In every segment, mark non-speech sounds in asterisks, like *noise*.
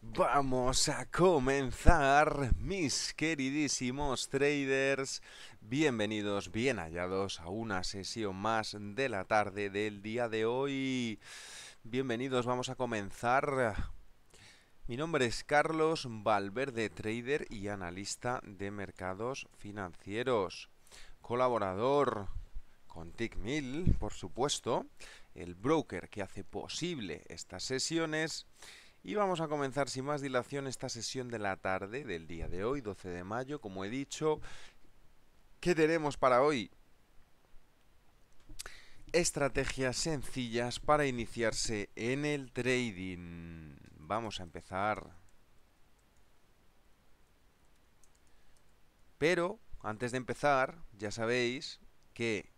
Vamos a comenzar, mis queridísimos traders. Bienvenidos, bien hallados a una sesión más de la tarde del día de hoy. Bienvenidos, vamos a comenzar. Mi nombre es Carlos Valverde, trader y analista de mercados financieros. Colaborador con Tickmill por supuesto, el broker que hace posible estas sesiones y vamos a comenzar sin más dilación esta sesión de la tarde del día de hoy, 12 de mayo, como he dicho. ¿Qué tenemos para hoy? Estrategias sencillas para iniciarse en el trading. Vamos a empezar. Pero, antes de empezar, ya sabéis que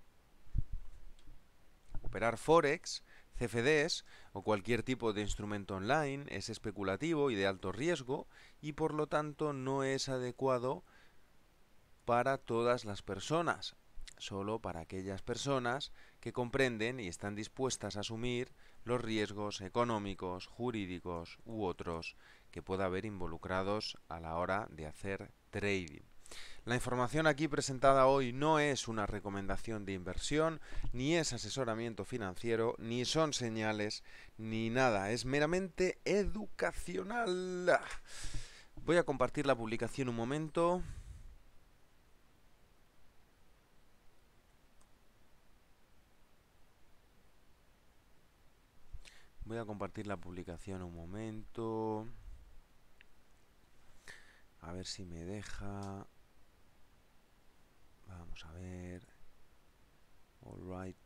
operar Forex CFDs o cualquier tipo de instrumento online es especulativo y de alto riesgo y por lo tanto no es adecuado para todas las personas, solo para aquellas personas que comprenden y están dispuestas a asumir los riesgos económicos, jurídicos u otros que pueda haber involucrados a la hora de hacer trading. La información aquí presentada hoy no es una recomendación de inversión, ni es asesoramiento financiero, ni son señales, ni nada. Es meramente educacional. Voy a compartir la publicación un momento. Voy a compartir la publicación un momento. A ver si me deja. Vamos a ver. right.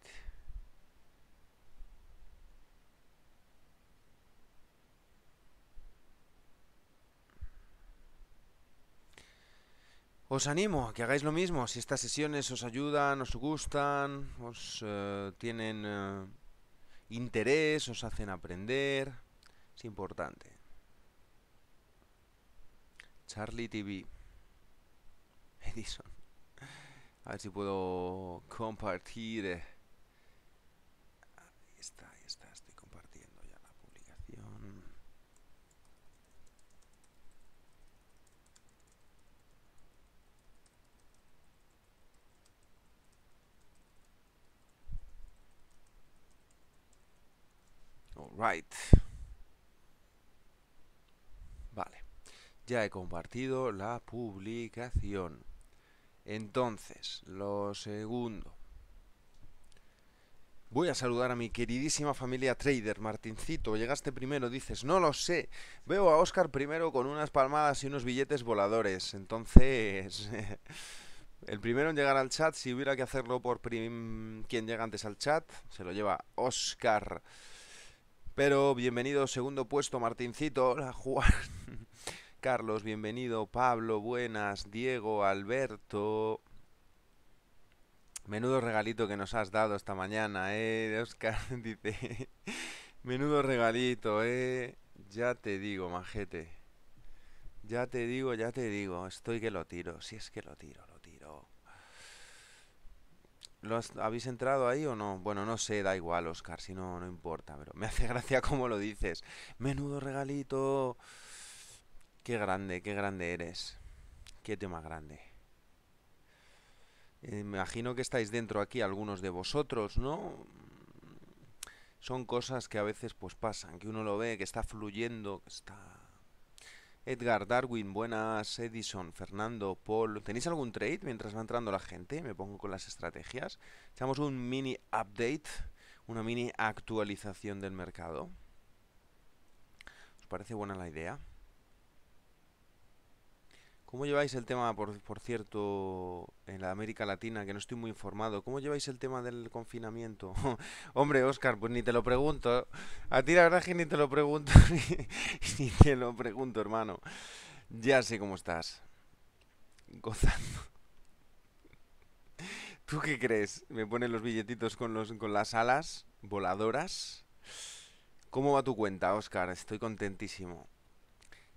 Os animo a que hagáis lo mismo. Si estas sesiones os ayudan, os gustan, os eh, tienen eh, interés, os hacen aprender, es importante. Charlie TV. *laughs* Edison. A ver si puedo compartir. Eh. Ahí está, ahí está, estoy compartiendo ya la publicación. Alright. Vale. Ya he compartido la publicación. Entonces, lo segundo. Voy a saludar a mi queridísima familia trader, Martincito. Llegaste primero, dices, no lo sé. Veo a Oscar primero con unas palmadas y unos billetes voladores. Entonces, *laughs* el primero en llegar al chat, si hubiera que hacerlo por quien llega antes al chat, se lo lleva Oscar. Pero bienvenido, segundo puesto, Martincito. Hola, Juan. Carlos, bienvenido. Pablo, buenas. Diego, Alberto. Menudo regalito que nos has dado esta mañana, eh. Oscar *laughs* dice. Menudo regalito, eh. Ya te digo, majete. Ya te digo, ya te digo. Estoy que lo tiro. Si es que lo tiro, lo tiro. ¿Lo ¿Habéis entrado ahí o no? Bueno, no sé, da igual, Oscar, si no, no importa, pero me *laughs* hace gracia como lo dices. Menudo regalito. Qué grande, qué grande eres. Qué tema grande. Eh, imagino que estáis dentro aquí algunos de vosotros, ¿no? Son cosas que a veces pues pasan, que uno lo ve, que está fluyendo, que está... Edgar, Darwin, buenas, Edison, Fernando, Paul. ¿Tenéis algún trade mientras va entrando la gente? Me pongo con las estrategias. Echamos un mini update, una mini actualización del mercado. ¿Os parece buena la idea? ¿Cómo lleváis el tema, por, cierto, en la América Latina, que no estoy muy informado? ¿Cómo lleváis el tema del confinamiento? *laughs* Hombre, Oscar, pues ni te lo pregunto. A ti la verdad es que ni te lo pregunto, *laughs* ni, te lo pregunto, hermano. Ya sé cómo estás. Gozando. *laughs* ¿Tú qué crees? ¿Me ponen los billetitos con, los, con las alas voladoras? ¿Cómo va tu cuenta, Oscar? Estoy contentísimo.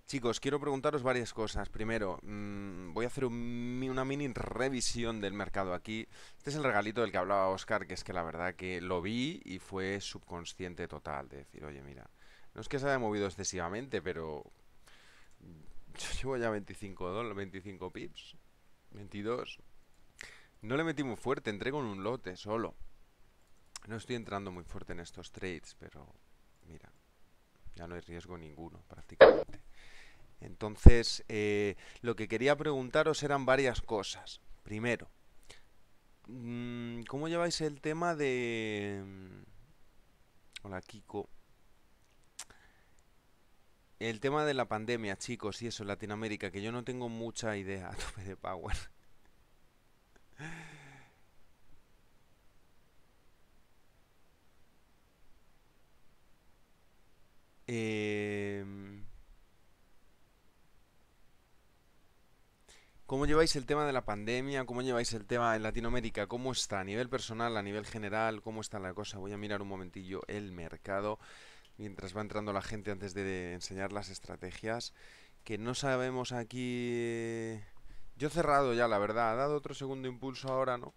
Chicos, quiero preguntaros varias cosas. Primero, mm, voy a hacer una mini revisión del mercado aquí. Este es el regalito del que hablaba Oscar, que es que la verdad que lo vi y fue subconsciente total. De decir, oye, mira, no es que se haya movido excesivamente, pero yo llevo ya 25 25 pips, 22. No le metí muy fuerte, entré con un lote solo. No estoy entrando muy fuerte en estos trades, pero mira, ya no hay riesgo ninguno prácticamente. Entonces, eh, lo que quería preguntaros eran varias cosas. Primero, mm, ¿cómo lleváis el tema de... Mm, hola, Kiko. El tema de la pandemia, chicos, y eso en Latinoamérica, que yo no tengo mucha idea tope de Power. *laughs* eh... ¿Cómo lleváis el tema de la pandemia? ¿Cómo lleváis el tema en Latinoamérica? ¿Cómo está a nivel personal, a nivel general? ¿Cómo está la cosa? Voy a mirar un momentillo el mercado mientras va entrando la gente antes de enseñar las estrategias. Que no sabemos aquí... Eh, yo he cerrado ya, la verdad. Ha dado otro segundo impulso ahora, ¿no?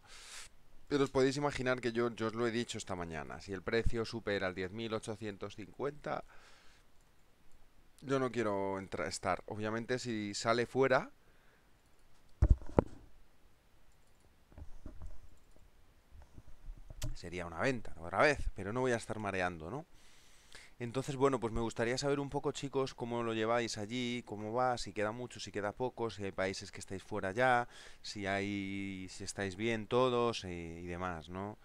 Pero os podéis imaginar que yo, yo os lo he dicho esta mañana. Si el precio supera el 10.850... Yo no quiero entrar, estar. Obviamente si sale fuera sería una venta otra vez, pero no voy a estar mareando, ¿no? Entonces, bueno, pues me gustaría saber un poco, chicos, cómo lo lleváis allí, cómo va, si queda mucho, si queda poco, si hay países que estáis fuera ya, si hay, si estáis bien todos eh, y, demás, ¿no?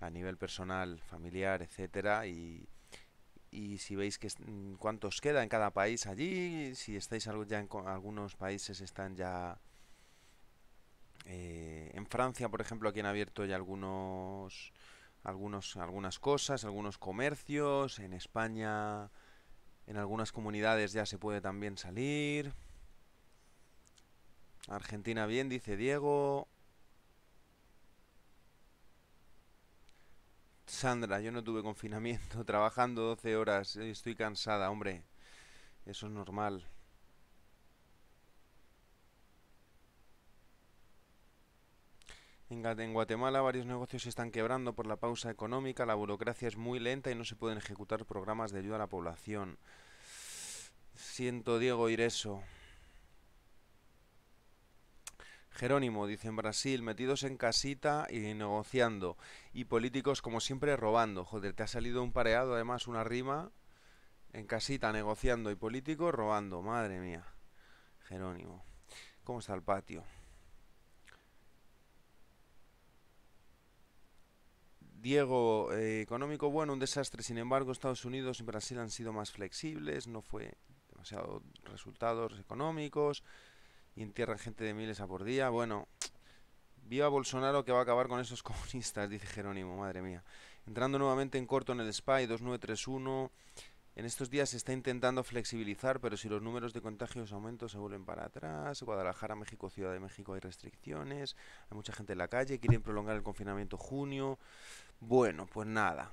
A nivel personal, familiar, etcétera, y, y si veis que mm, cuántos queda en cada país allí, si estáis ya en algunos países están ya eh, en Francia, por ejemplo, aquí han abierto ya algunos algunos, algunas cosas, algunos comercios. En España, en algunas comunidades ya se puede también salir. Argentina bien, dice Diego. Sandra, yo no tuve confinamiento, *laughs* trabajando 12 horas, estoy cansada, hombre. Eso es normal. En Guatemala varios negocios se están quebrando por la pausa económica, la burocracia es muy lenta y no se pueden ejecutar programas de ayuda a la población. Siento, Diego, oír eso. Jerónimo dice en Brasil, metidos en casita y negociando. Y políticos como siempre robando. Joder, te ha salido un pareado, además una rima. En casita negociando y políticos robando. Madre mía. Jerónimo. ¿Cómo está el patio? Diego, eh, económico bueno, un desastre. Sin embargo, Estados Unidos y Brasil han sido más flexibles, no fue demasiado resultados económicos y entierran gente de miles a por día. Bueno, viva Bolsonaro que va a acabar con esos *laughs* comunistas, dice Jerónimo, madre mía. Entrando nuevamente en corto en el SPY 2931. En estos días se está intentando flexibilizar, pero si los números de contagios aumentan se vuelven para atrás. Guadalajara, México, Ciudad de México hay restricciones. Hay mucha gente en la calle, quieren prolongar el confinamiento junio. Bueno, pues nada.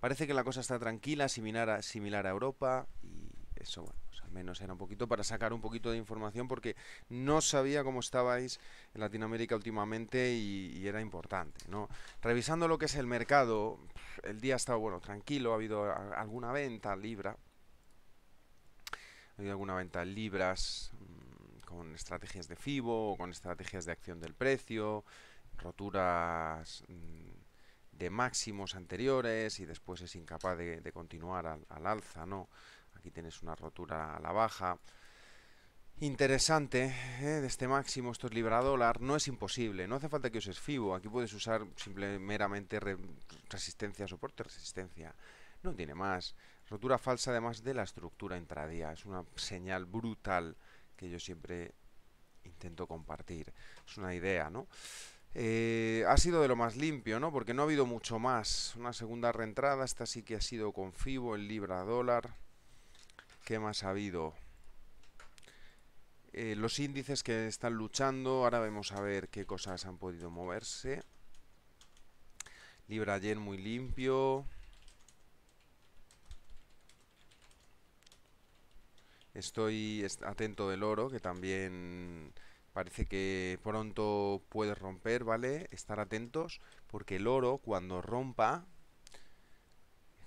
Parece que la cosa está tranquila, similar a, similar a Europa. Y eso, bueno, pues al menos era un poquito para sacar un poquito de información porque no sabía cómo estabais en Latinoamérica últimamente y, era importante, ¿no? Revisando lo que es el mercado, el día ha estado, bueno, tranquilo, ha habido alguna venta libra. Ha habido alguna venta libras mm, con estrategias de FIBO, o con estrategias de acción del precio, roturas mm, de máximos anteriores y después es incapaz de, continuar al, alza, ¿no? Aquí tienes una rotura a la baja. Interesante, ¿eh? de este máximo, esto es libra dólar, no es imposible, no hace falta que uses FIBO, aquí puedes usar simplemente meramente resistencia, soporte, resistencia, no tiene más. Rotura falsa además de la estructura intradía, es una señal brutal que yo siempre intento compartir, es una idea, ¿no? Eh, ha sido de lo más limpio, ¿no? Porque no ha habido mucho más. Una segunda reentrada, esta sí que ha sido con FIBO, el libra dólar. ¿Qué más ha habido? Eh, los índices que están luchando, ahora vemos a ver qué cosas han podido moverse. Libra ayer muy limpio. Estoy atento del oro, que también Parece que pronto puede romper, ¿vale? Estar atentos, porque el oro cuando rompa,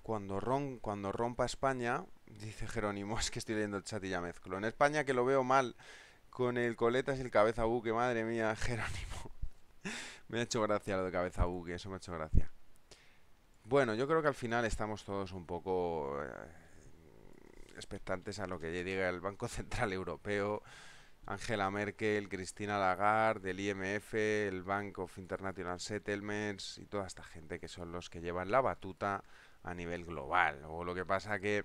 cuando, cuando rompa España, dice Jerónimo, *laughs* es que estoy leyendo el chat y mezclo. En España que lo veo mal, con el coletas y el cabeza buque, madre mía, *laughs* Jerónimo. me ha hecho gracia lo de cabeza buque, eso me ha hecho gracia. Bueno, yo creo que al final estamos todos un poco eh, expectantes a lo que llegue el Banco *laughs* Central Europeo Angela Merkel, Cristina Lagarde, el IMF, el Bank of International Settlements y toda esta gente que son los que llevan la batuta a nivel global. O lo que pasa que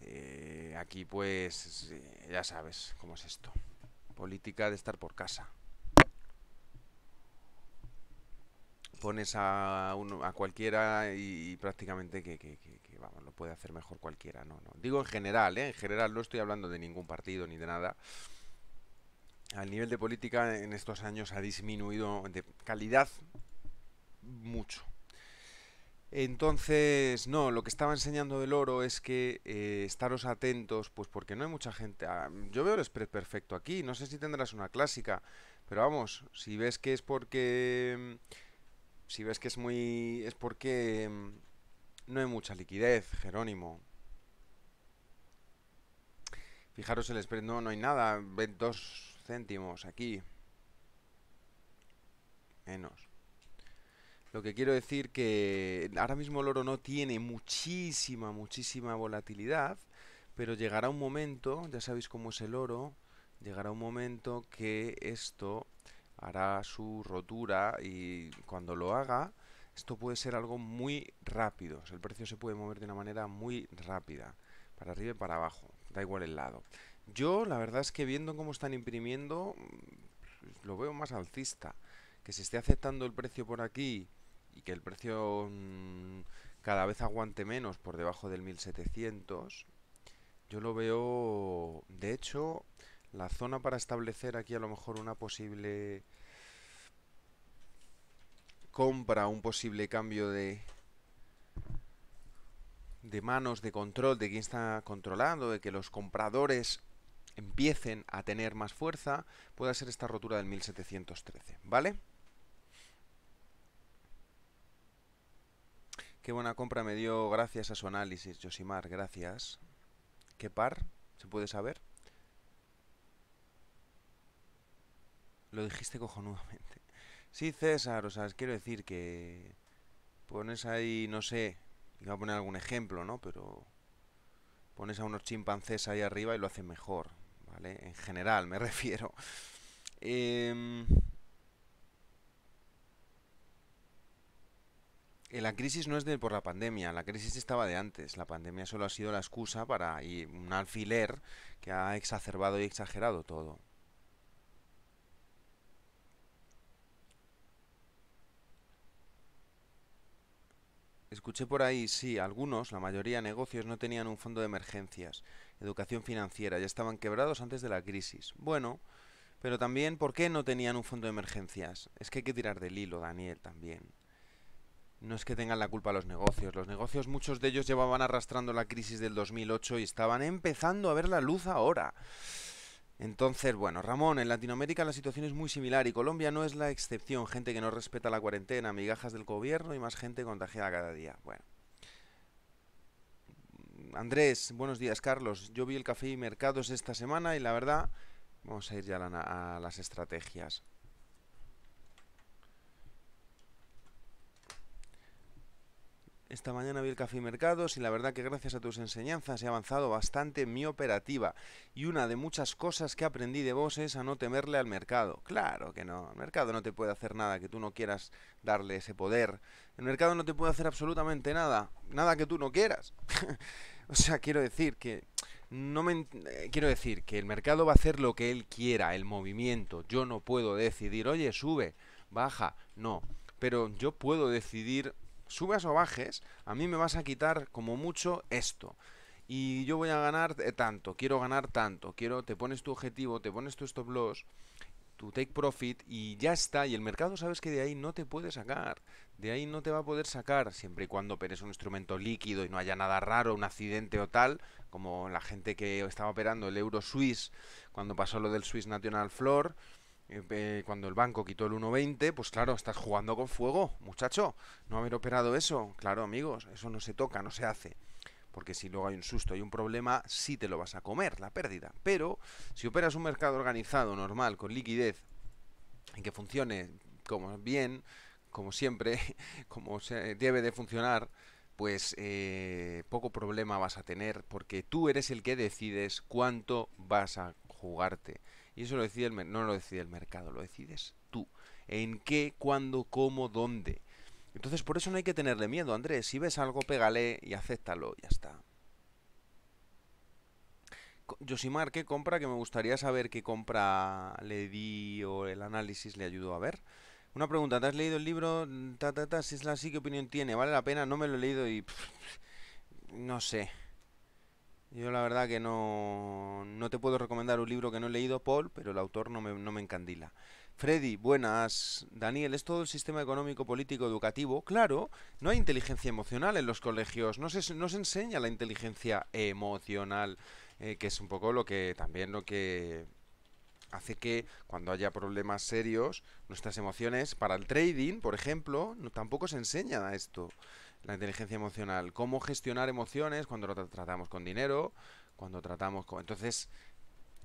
eh, aquí pues eh, ya sabes cómo es esto. Política de estar por casa. Pones a, cualquiera y, prácticamente que, vamos, lo puede hacer mejor cualquiera. No, no. Digo en general, ¿eh? en general no estoy hablando de ningún partido ni de nada al nivel de política en estos años ha disminuido de calidad mucho. Entonces, no, lo que estaba enseñando del oro es que eh, estaros atentos, pues porque no hay mucha gente. Ah, yo veo el spread perfecto aquí, no sé si tendrás una clásica, pero vamos, si ves que es porque. Si ves que es muy. Es porque mm, no hay mucha liquidez, Jerónimo. Fijaros el spread, no, no hay nada, ven dos céntimos aquí. Menos. Lo que quiero decir que ahora mismo el oro no tiene muchísima, muchísima volatilidad, pero llegará un momento, ya sabéis cómo es el oro, llegará un momento que esto hará su rotura y cuando lo haga, esto puede ser algo muy rápido. el precio se puede mover de una manera muy rápida, para arriba y para abajo, da igual el lado. Yo, la verdad es que viendo cómo están imprimiendo, mm, lo veo más alcista. Que se esté aceptando el precio por aquí y que el precio mm, cada vez aguante menos por debajo del 1700, yo lo veo, de hecho, la zona para establecer aquí a lo mejor una posible compra, un posible cambio de de manos de control de quién está controlando, de que los compradores empiecen a tener más fuerza, pueda ser esta rotura del 1713, ¿vale? Qué buena compra me dio gracias a su análisis, Josimar, gracias. ¿Qué par? ¿Se puede saber? Lo dijiste cojonudamente. Sí, César, o sea, quiero decir que pones ahí, no sé, iba a poner algún ejemplo, ¿no? Pero pones a unos chimpancés ahí arriba y lo hacen mejor. En general me *laughs* refiero. Em, eh, la crisis no es de por la pandemia, la crisis estaba de antes. La pandemia solo ha sido la excusa para y un alfiler que ha exacerbado y exagerado todo. Escuché por ahí, sí, algunos, la mayoría negocios no tenían un fondo de emergencias educación financiera, ya estaban quebrados antes de la crisis. Bueno, pero también, ¿por qué no tenían un fondo de emergencias? Es que hay que tirar del hilo, Daniel, también. No es que tengan la culpa los negocios. Los negocios, muchos de ellos llevaban arrastrando la crisis del 2008 y estaban empezando a ver la luz ahora. Entonces, bueno, Ramón, en Latinoamérica la situación es muy similar y Colombia no es la excepción. Gente que no respeta la cuarentena, migajas del gobierno y más gente contagiada cada día. Bueno. Andrés, buenos días, Carlos. Yo vi el café y mercados esta semana y la verdad, vamos a ir ya a las estrategias. Esta mañana vi el Café Mercados y la verdad que gracias a tus enseñanzas he avanzado bastante en mi operativa. Y una de muchas cosas que aprendí de vos es a no temerle al mercado. Claro que no, el mercado no te puede hacer nada que tú no quieras darle ese poder. El mercado no te puede hacer absolutamente nada, nada que tú no quieras. *laughs* o sea, quiero decir que no me eh, quiero decir que el mercado va a hacer lo que él quiera, el movimiento. Yo no puedo decidir, "Oye, sube, baja." No, pero yo puedo decidir subas o bajes, a mí me vas a quitar como mucho esto. Y yo voy a ganar tanto, quiero ganar tanto, quiero, te pones tu objetivo, te pones tu stop loss, tu take profit y ya está. Y el mercado sabes que de ahí no te puede sacar, de ahí no te va a poder sacar, siempre y cuando operes un instrumento líquido y no haya nada raro, un accidente o tal, como la gente que estaba operando el euro Suisse cuando pasó lo del Swiss National Floor eh, cuando el banco quitó el 1.20, pues claro, estás jugando con fuego, muchacho. No haber operado eso, claro, amigos, eso no se toca, no se hace. Porque si luego hay un susto y un problema, sí te lo vas a comer, la pérdida. Pero si operas un mercado organizado, normal, con liquidez, en que funcione como bien, como siempre, *laughs* como se debe de funcionar, pues eh, poco problema vas a tener porque tú eres el que decides cuánto vas a jugarte. Y eso lo decide el no lo decide el mercado, lo decides tú. ¿En qué, cuándo, cómo, dónde? Entonces, por eso no hay que tenerle miedo, Andrés. Si ves algo, pégale y acéptalo, ya está. Josimar, ¿qué compra? Que me gustaría saber qué compra le di o el análisis le ayudó a ver. Una pregunta, ¿te has leído el libro? Mm, ta, ta, ta, si es la ¿qué opinión tiene? ¿Vale la pena? No me lo he leído y... no sé. Yo la verdad que no, te puedo recomendar un libro que no he leído, Paul, pero el autor no me, no me encandila. Freddy, buenas. Daniel, ¿es todo el sistema económico, político, educativo? Claro, no hay inteligencia emocional en los colegios, no se, no se enseña la inteligencia emocional, eh, que es un poco lo que también lo que hace que cuando haya problemas serios, nuestras emociones, para el trading, por ejemplo, tampoco se enseña a esto la inteligencia emocional, cómo gestionar emociones cuando lo tratamos con dinero, cuando tratamos con... Entonces,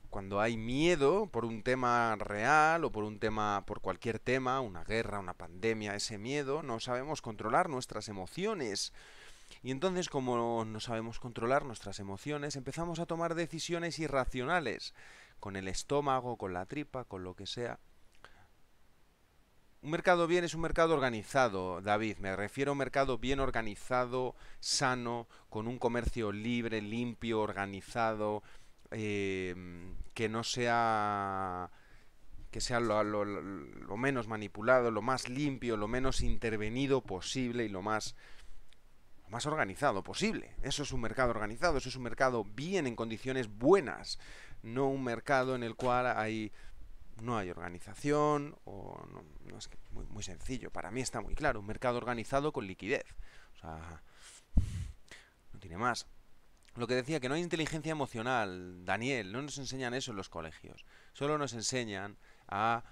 cuando hay miedo por un tema real o por un tema, por cualquier tema, una guerra, una pandemia, ese miedo, no sabemos controlar nuestras emociones. Y entonces, como no sabemos controlar nuestras emociones, empezamos a tomar decisiones irracionales, con el estómago, con la tripa, con lo que sea. Un mercado bien es un mercado organizado, David. Me refiero a un mercado bien organizado, sano, con un comercio libre, limpio, organizado, eh, que no sea que sea lo, menos manipulado, lo más limpio, lo menos intervenido posible y lo más lo más organizado posible. Eso es un mercado organizado, eso es un mercado bien en condiciones buenas, no un mercado en el cual hay no hay organización, o no, es muy, sencillo, para mí está muy claro, un mercado organizado con liquidez. no tiene más. Lo que decía, que no hay inteligencia emocional, Daniel, no nos enseñan eso en los colegios, solo nos enseñan a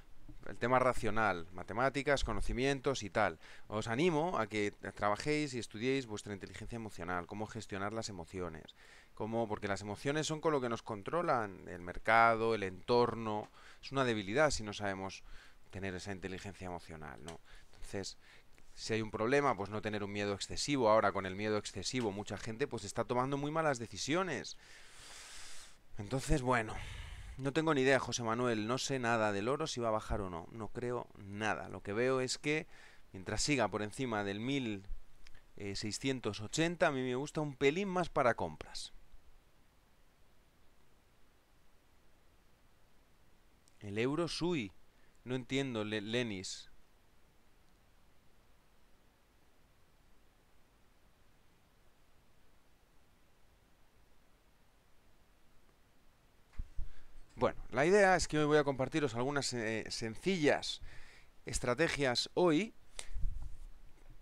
el tema racional, matemáticas, conocimientos y tal. Os animo a que trabajéis y estudiéis vuestra inteligencia emocional, cómo gestionar las emociones, cómo, porque las emociones son con lo que nos controlan el mercado, el entorno, es una debilidad si no sabemos tener esa inteligencia emocional, ¿no? Entonces, si hay un problema, pues no tener un miedo excesivo. Ahora con el miedo excesivo mucha gente pues está tomando muy malas decisiones. Entonces, bueno, no tengo ni idea, José Manuel, no sé nada del oro si va a bajar o no, no creo nada. Lo que veo es que mientras siga por encima del 1680, eh, a mí me gusta un pelín más para compras. El euro sui. No entiendo, Lenis. Bueno, la idea es que hoy voy a compartiros algunas eh, sencillas estrategias hoy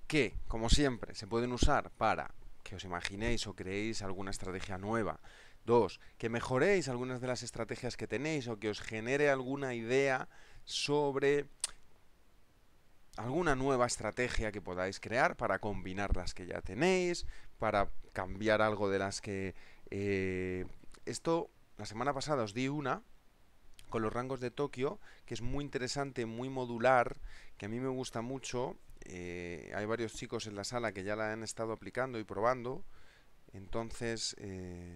que, como siempre, se pueden usar para que os imaginéis o creéis alguna estrategia nueva, Dos, que mejoréis algunas de las estrategias que tenéis o que os genere alguna idea sobre alguna nueva estrategia que podáis crear para combinar las que ya tenéis, para cambiar algo de las que... Eh, esto, la semana pasada os di una con los rangos de Tokio, que es muy interesante, muy modular, que a mí me gusta mucho. Eh, hay varios chicos en la sala que ya la han estado aplicando y probando. Entonces... Eh,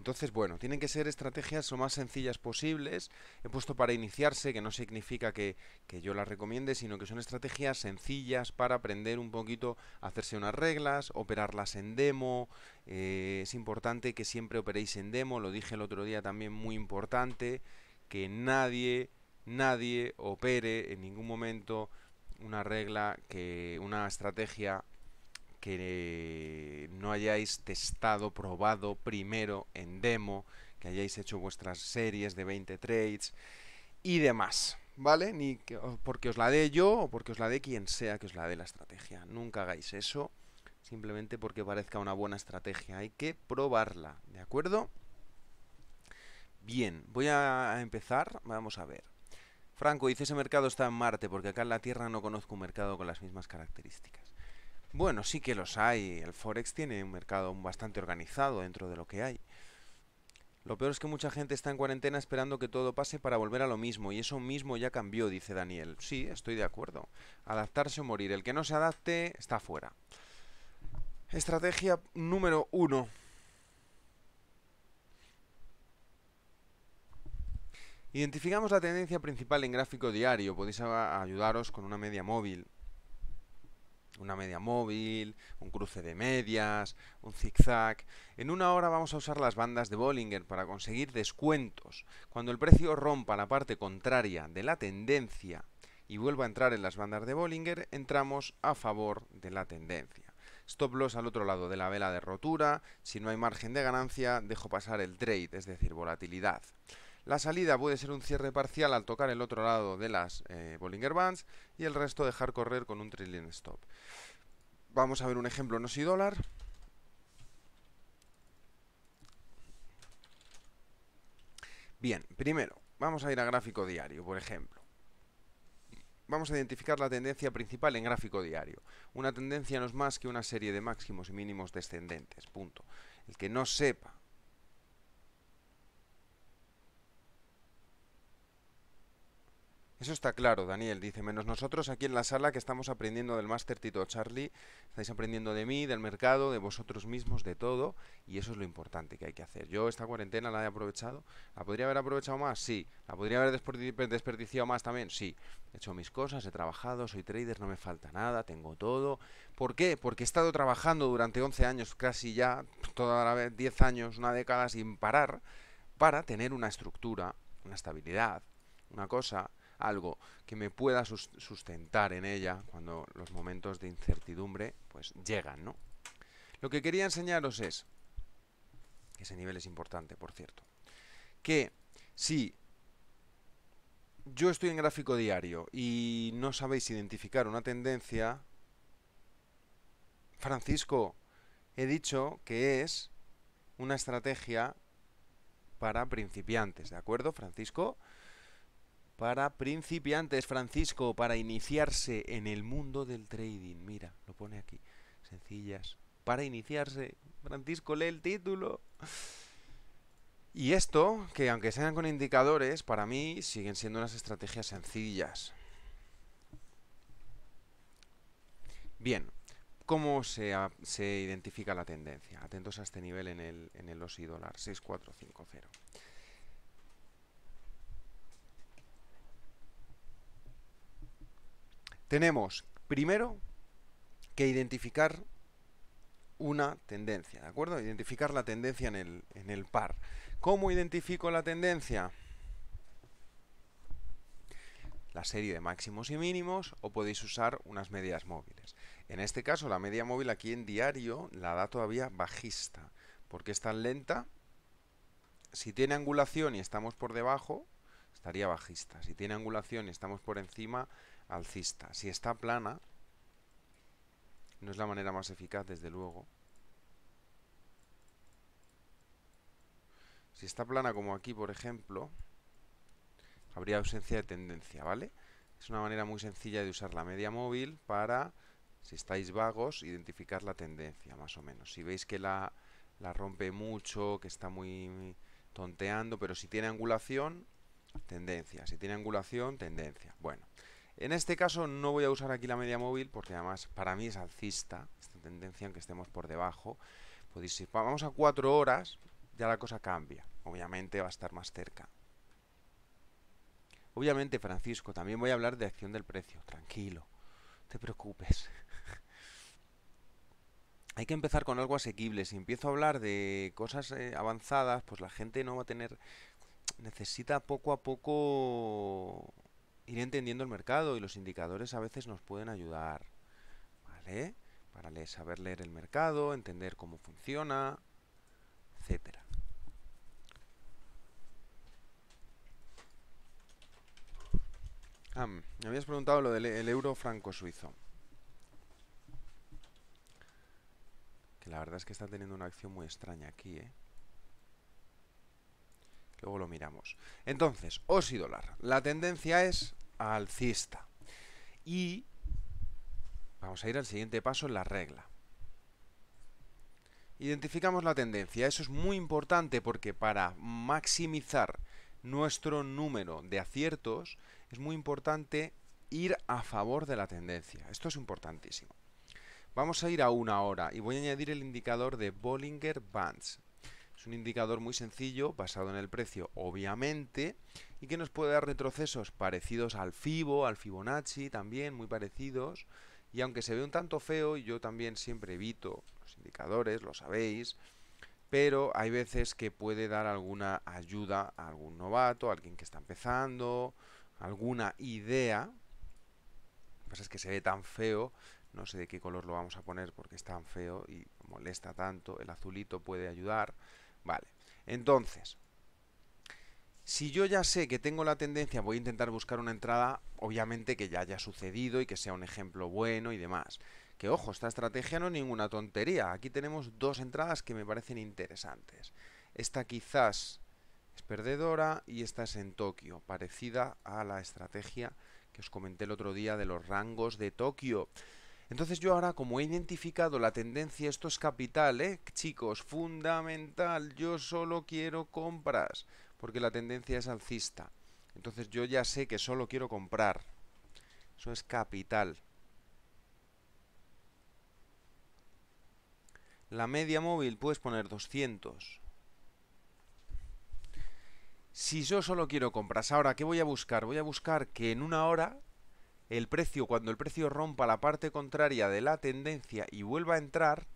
Entonces, bueno, tienen que ser estrategias lo más sencillas posibles. He puesto para iniciarse, que no significa que, yo las recomiende, sino que son estrategias sencillas para aprender un poquito, hacerse unas reglas, operarlas en demo. Eh, es importante que siempre operéis en demo, lo dije el otro día también, muy importante, que nadie, nadie opere en ningún momento una regla que una estrategia que no hayáis testado, probado primero en demo, que hayáis hecho vuestras series de 20 trades y demás, ¿vale? Ni porque os la dé yo o porque os la dé quien sea que os la dé la estrategia. Nunca hagáis eso simplemente porque parezca una buena estrategia. Hay que probarla, ¿de acuerdo? Bien, voy a empezar, vamos a ver. Franco dice, ese mercado está en Marte, porque acá en la Tierra no conozco un mercado con las mismas características. Bueno, sí que los hay. El Forex tiene un mercado bastante organizado dentro de lo que hay. Lo peor es que mucha gente está en cuarentena esperando que todo pase para volver a lo mismo, y eso mismo ya cambió, dice Daniel. Sí, estoy de acuerdo. Adaptarse o morir. El que no se adapte está fuera. Estrategia número uno. Identificamos la tendencia principal en gráfico diario. Podéis ayudaros con una media móvil una media móvil, un cruce de medias, un zigzag. En una hora vamos a usar las bandas de Bollinger para conseguir descuentos. Cuando el precio rompa la parte contraria de la tendencia y vuelva a entrar en las bandas de Bollinger, entramos a favor de la tendencia. Stop loss al otro lado de la vela de rotura, si no hay margen de ganancia, dejo pasar el trade, es decir, volatilidad. La salida puede ser un cierre parcial al tocar el otro lado de las eh, Bollinger Bands y el resto dejar correr con un trailing stop. Vamos a ver un ejemplo, no si dólar. Bien, primero, vamos a ir a gráfico diario, por ejemplo. Vamos a identificar la tendencia principal en gráfico diario. Una tendencia no es más que una serie de máximos y mínimos descendentes, punto. El que no sepa Eso está claro, Daniel, dice, menos nosotros aquí en la sala que estamos aprendiendo del máster Tito Charlie, estáis aprendiendo de mí, del mercado, de vosotros mismos, de todo, y eso es lo importante que hay que hacer. Yo esta cuarentena la he aprovechado, ¿la podría haber aprovechado más? Sí, ¿la podría haber desperdiciado más también? Sí, he hecho mis cosas, he trabajado, soy trader, no me falta nada, tengo todo. ¿Por qué? Porque he estado trabajando durante 11 años, casi ya, toda la vez, 10 años, una década sin parar, para tener una estructura, una estabilidad, una cosa algo que me pueda sustentar en ella cuando los momentos de incertidumbre pues llegan, ¿no? Lo que quería enseñaros es, ese nivel es importante, por cierto, que si yo estoy en gráfico diario y no sabéis identificar una tendencia, Francisco, he dicho que es una estrategia para principiantes, ¿de acuerdo, Francisco? para principiantes, Francisco, para iniciarse en el mundo del trading. Mira, lo pone aquí, sencillas. Para iniciarse, Francisco lee el título. Y esto, que aunque sean con indicadores, para mí siguen siendo unas estrategias sencillas. Bien, ¿cómo se, identifica la tendencia? Atentos a este nivel en el, en el OSI dólar 6450. tenemos primero que identificar una tendencia, ¿de acuerdo? Identificar la tendencia en el, par. ¿Cómo identifico la tendencia? La serie de máximos y mínimos o podéis usar unas medias móviles. En este caso la media móvil aquí en diario la da todavía bajista. porque es tan lenta? Si tiene angulación y estamos por debajo, estaría bajista. Si tiene angulación y estamos por encima, alcista. Si está plana, no es la manera más eficaz, desde luego. Si está plana como aquí, por ejemplo, habría ausencia de tendencia, ¿vale? Es una manera muy sencilla de usar la media móvil para, si estáis vagos, identificar la tendencia, más o menos. Si veis que la, la rompe mucho, que está muy tonteando, pero si tiene angulación, tendencia. Si tiene angulación, tendencia. Bueno, en este caso no voy a usar aquí la media móvil porque además para mí es alcista esta tendencia, en que estemos por debajo. Pues si vamos a cuatro horas, ya la cosa cambia. Obviamente va a estar más cerca. Obviamente, Francisco, también voy a hablar de acción del precio. Tranquilo, te preocupes. *laughs* Hay que empezar con algo asequible. Si empiezo a hablar de cosas eh, avanzadas, pues la gente no va a tener... Necesita poco a poco ir entendiendo el mercado y los indicadores a veces nos pueden ayudar, ¿vale? Para saber leer el mercado, entender cómo funciona, etcétera. me habías preguntado lo del e-, euro franco suizo. Que la verdad es que está teniendo una acción muy extraña aquí, ¿eh? Luego lo miramos. Entonces, OSI dólar. La tendencia es alcista. Y vamos a ir al siguiente paso en la regla. Identificamos la tendencia. Eso es muy importante porque para maximizar nuestro número de aciertos es muy importante ir a favor de la tendencia. Esto es importantísimo. Vamos a ir a una hora y voy a añadir el indicador de Bollinger Bands. Es un indicador muy sencillo, basado en el precio, obviamente, y que nos puede dar retrocesos parecidos al FIBO, al Fibonacci, también muy parecidos. Y aunque se ve un tanto feo, yo también siempre evito los indicadores, lo sabéis, pero hay veces que puede dar alguna ayuda a algún novato, a alguien que está empezando, alguna idea. Lo que pasa es que se ve tan feo, no sé de qué color lo vamos a poner porque es tan feo y molesta tanto, el azulito puede ayudar, Vale, entonces, si yo ya sé que tengo la tendencia, voy a intentar buscar una entrada, obviamente que ya haya sucedido y que sea un ejemplo bueno y demás. Que ojo, esta estrategia no es ninguna tontería. Aquí tenemos dos entradas que me parecen interesantes. Esta quizás es perdedora y esta es en Tokio, parecida a la estrategia que os comenté el otro día de los rangos de Tokio. Entonces yo ahora, como he identificado la tendencia, esto es capital, ¿eh? Chicos, fundamental, yo solo quiero compras, porque la tendencia es alcista. Entonces yo ya sé que solo quiero comprar. Eso es capital. La media móvil puedes poner 200. Si yo solo quiero compras, ahora, ¿qué voy a buscar? Voy a buscar que en una hora el precio, cuando el precio rompa la parte contraria de la tendencia y vuelva a entrar,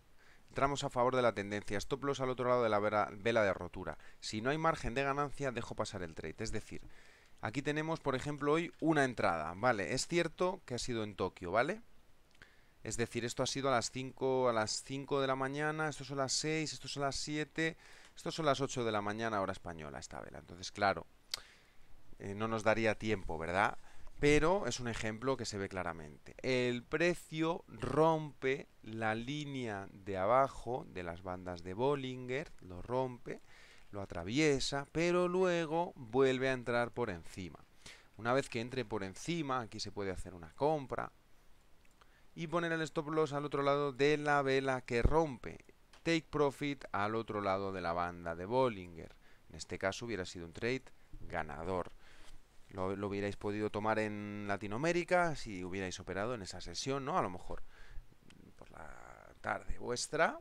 entramos a favor de la tendencia, stop loss al otro lado de la vela de rotura. Si no hay margen de ganancia, dejo pasar el trade. Es decir, aquí tenemos, por ejemplo, hoy una entrada, ¿vale? Es cierto que ha sido en Tokio, ¿vale? Es decir, esto ha sido a las 5, a las 5 de la mañana, esto son las 6, esto son las 7, esto son las 8 de la mañana hora española esta vela. Entonces, claro, eh, no nos daría tiempo, ¿verdad?, pero es un ejemplo que se ve claramente. El precio rompe la línea de abajo de las bandas de Bollinger, lo rompe, lo atraviesa, pero luego vuelve a entrar por encima. Una vez que entre por encima, aquí se puede hacer una compra y poner el stop loss al otro lado de la vela que rompe. Take profit al otro lado de la banda de Bollinger. En este caso hubiera sido un trade ganador lo, hubierais podido tomar en Latinoamérica, si hubierais operado en esa sesión, ¿no? A lo mejor por la tarde vuestra,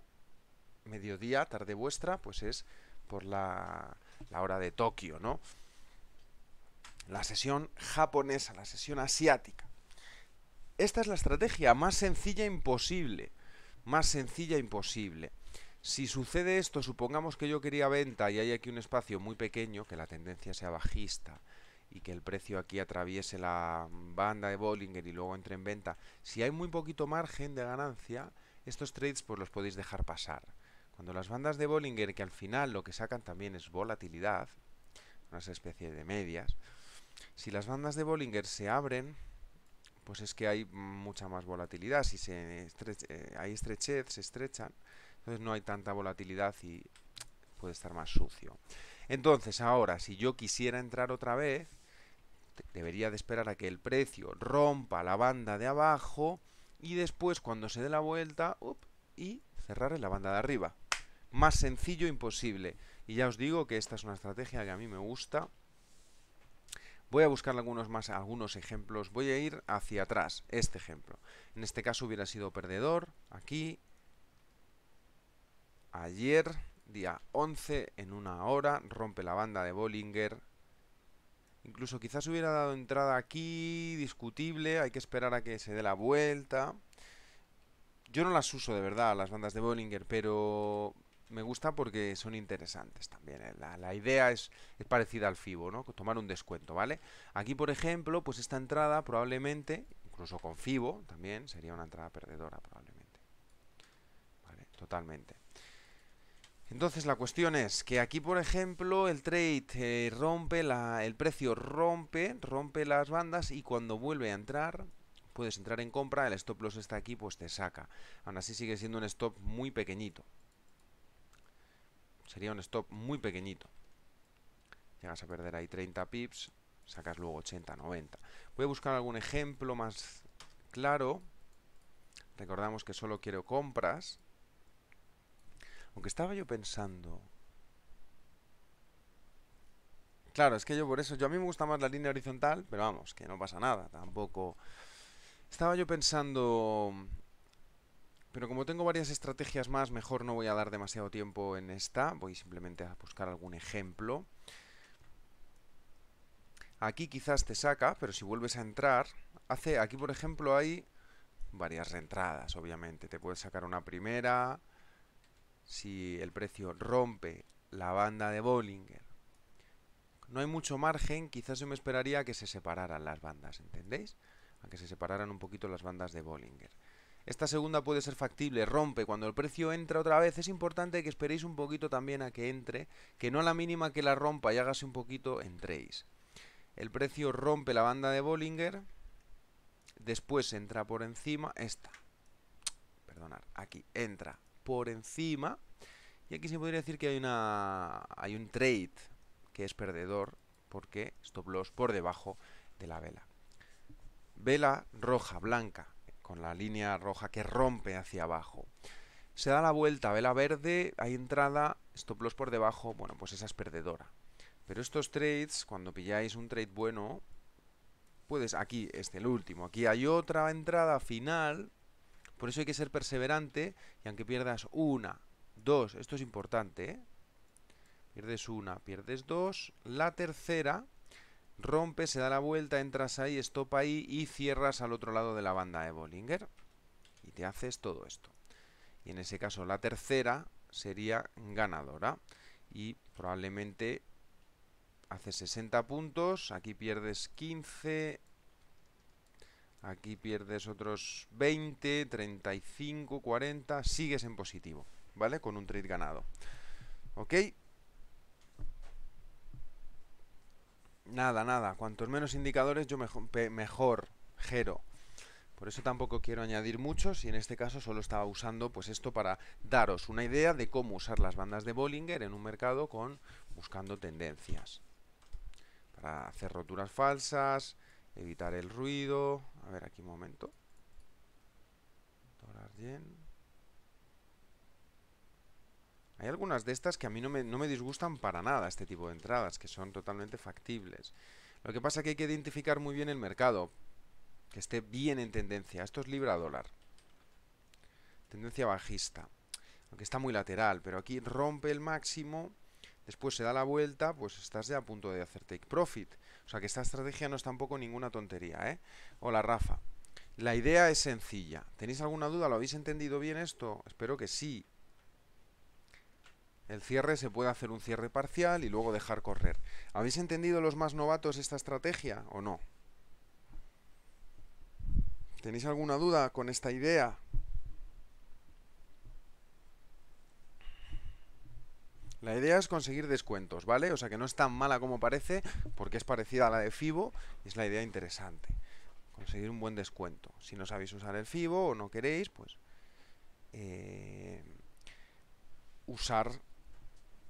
mediodía, tarde vuestra, pues es por la, la hora de Tokio, ¿no? La sesión japonesa, la sesión asiática. Esta es la estrategia más sencilla imposible. Más sencilla imposible. Si sucede esto, supongamos que yo quería venta y hay aquí un espacio muy pequeño, que la tendencia sea bajista, y que el precio aquí atraviese la banda de Bollinger y luego entre en venta, si hay muy poquito margen de ganancia, estos trades pues los podéis dejar pasar. Cuando las bandas de Bollinger, que al final lo que sacan también es volatilidad, unas especie de medias, si las bandas de Bollinger se abren, pues es que hay mucha más volatilidad. Si se eh, hay estrechez, se estrechan, entonces no hay tanta volatilidad y puede estar más sucio. Entonces, ahora, si yo quisiera entrar otra vez, debería de esperar a que el precio rompa la banda de abajo y después cuando se dé la vuelta y cerrar en la banda de arriba. Más sencillo imposible. Y ya os digo que esta es una estrategia que a mí me gusta. Voy a buscar algunos más, algunos ejemplos. Voy a ir hacia atrás, este ejemplo. En este caso hubiera sido perdedor, aquí. Ayer, día 11, en una hora, rompe la banda de Bollinger Incluso quizás hubiera dado entrada aquí, discutible, hay que esperar a que se dé la vuelta. Yo no las uso de verdad, las bandas de Bollinger, pero me gusta porque son interesantes también. Eh. La, idea es, es, parecida al FIBO, ¿no? Tomar un descuento, ¿vale? Aquí, por ejemplo, pues esta entrada probablemente, incluso con FIBO también, sería una entrada perdedora probablemente. ¿Vale? Totalmente. Entonces la cuestión es que aquí, por ejemplo, el trade eh, rompe el precio rompe, rompe las bandas y cuando vuelve a entrar, puedes entrar en compra, el stop loss está aquí, pues te saca. Aún así sigue siendo un stop muy pequeñito. Sería un stop muy pequeñito. Llegas a perder ahí 30 pips, sacas luego 80, 90. Voy a buscar algún ejemplo más claro. Recordamos que solo quiero compras. Aunque estaba yo pensando... Claro, es que yo por eso, yo a mí me gusta más la línea horizontal, pero vamos, que no pasa nada, tampoco... Estaba yo pensando... Pero como tengo varias estrategias más, mejor no voy a dar demasiado tiempo en esta. Voy simplemente a buscar algún ejemplo. Aquí quizás te saca, pero si vuelves a entrar, hace aquí por ejemplo hay varias reentradas, obviamente. Te puedes sacar una primera, si el precio rompe la banda de Bollinger, no hay mucho margen, quizás yo me esperaría a que se separaran las bandas, ¿entendéis? A que se separaran un poquito las bandas de Bollinger. Esta segunda puede ser factible, rompe. Cuando el precio entra otra vez, es importante que esperéis un poquito también a que entre, que no a la mínima que la rompa y hágase un poquito, entréis. El precio rompe la banda de Bollinger, después entra por encima, esta, perdonar, aquí, entra por encima. Y aquí se podría decir que hay, una, hay un trade que es perdedor porque stop loss por debajo de la vela. Vela roja, blanca, con la línea roja que rompe hacia abajo. Se da la vuelta, vela verde, hay entrada, stop loss por debajo, bueno, pues esa es perdedora. Pero estos trades, cuando pilláis un trade bueno, puedes, aquí este, el último, aquí hay otra entrada final, por eso hay que ser perseverante y aunque pierdas una, dos, esto es importante, ¿eh? Pierdes una, pierdes dos, la tercera, rompe, se da la vuelta, entras ahí, stop ahí y cierras al otro lado de la banda de Bollinger y te haces todo esto. Y en ese caso la tercera sería ganadora y probablemente hace 60 puntos, aquí pierdes 15, Aquí pierdes otros 20, 35, 40, sigues en positivo, ¿vale? Con un trade ganado. ¿Ok? Nada, nada. Cuantos menos indicadores, yo mejor, gero. Por eso tampoco quiero añadir muchos y en este caso solo estaba usando pues esto para daros una idea de cómo usar las bandas de Bollinger en un mercado con buscando tendencias. Para hacer roturas falsas, evitar el ruido. A ver, aquí un momento. Dólar yen. Hay algunas de estas que a mí no me, no me disgustan para nada, este tipo de entradas, que son totalmente factibles. Lo que pasa es que hay que identificar muy bien el mercado, que esté bien en tendencia. Esto es libra dólar. Tendencia bajista. Aunque está muy lateral, pero aquí rompe el máximo, después se da la vuelta, pues estás ya a punto de hacer take profit. O sea que esta estrategia no es tampoco ninguna tontería, ¿eh? Hola Rafa. La idea es sencilla. ¿Tenéis alguna duda? ¿Lo habéis entendido bien esto? Espero que sí. El cierre se puede hacer un cierre parcial y luego dejar correr. ¿Habéis entendido los más novatos esta estrategia o no? ¿Tenéis alguna duda con esta idea? La idea es conseguir descuentos, ¿vale? O sea que no es tan mala como parece, porque es parecida a la de FIBO y es la idea interesante. Conseguir un buen descuento. Si no sabéis usar el FIBO o no queréis, pues eh, usar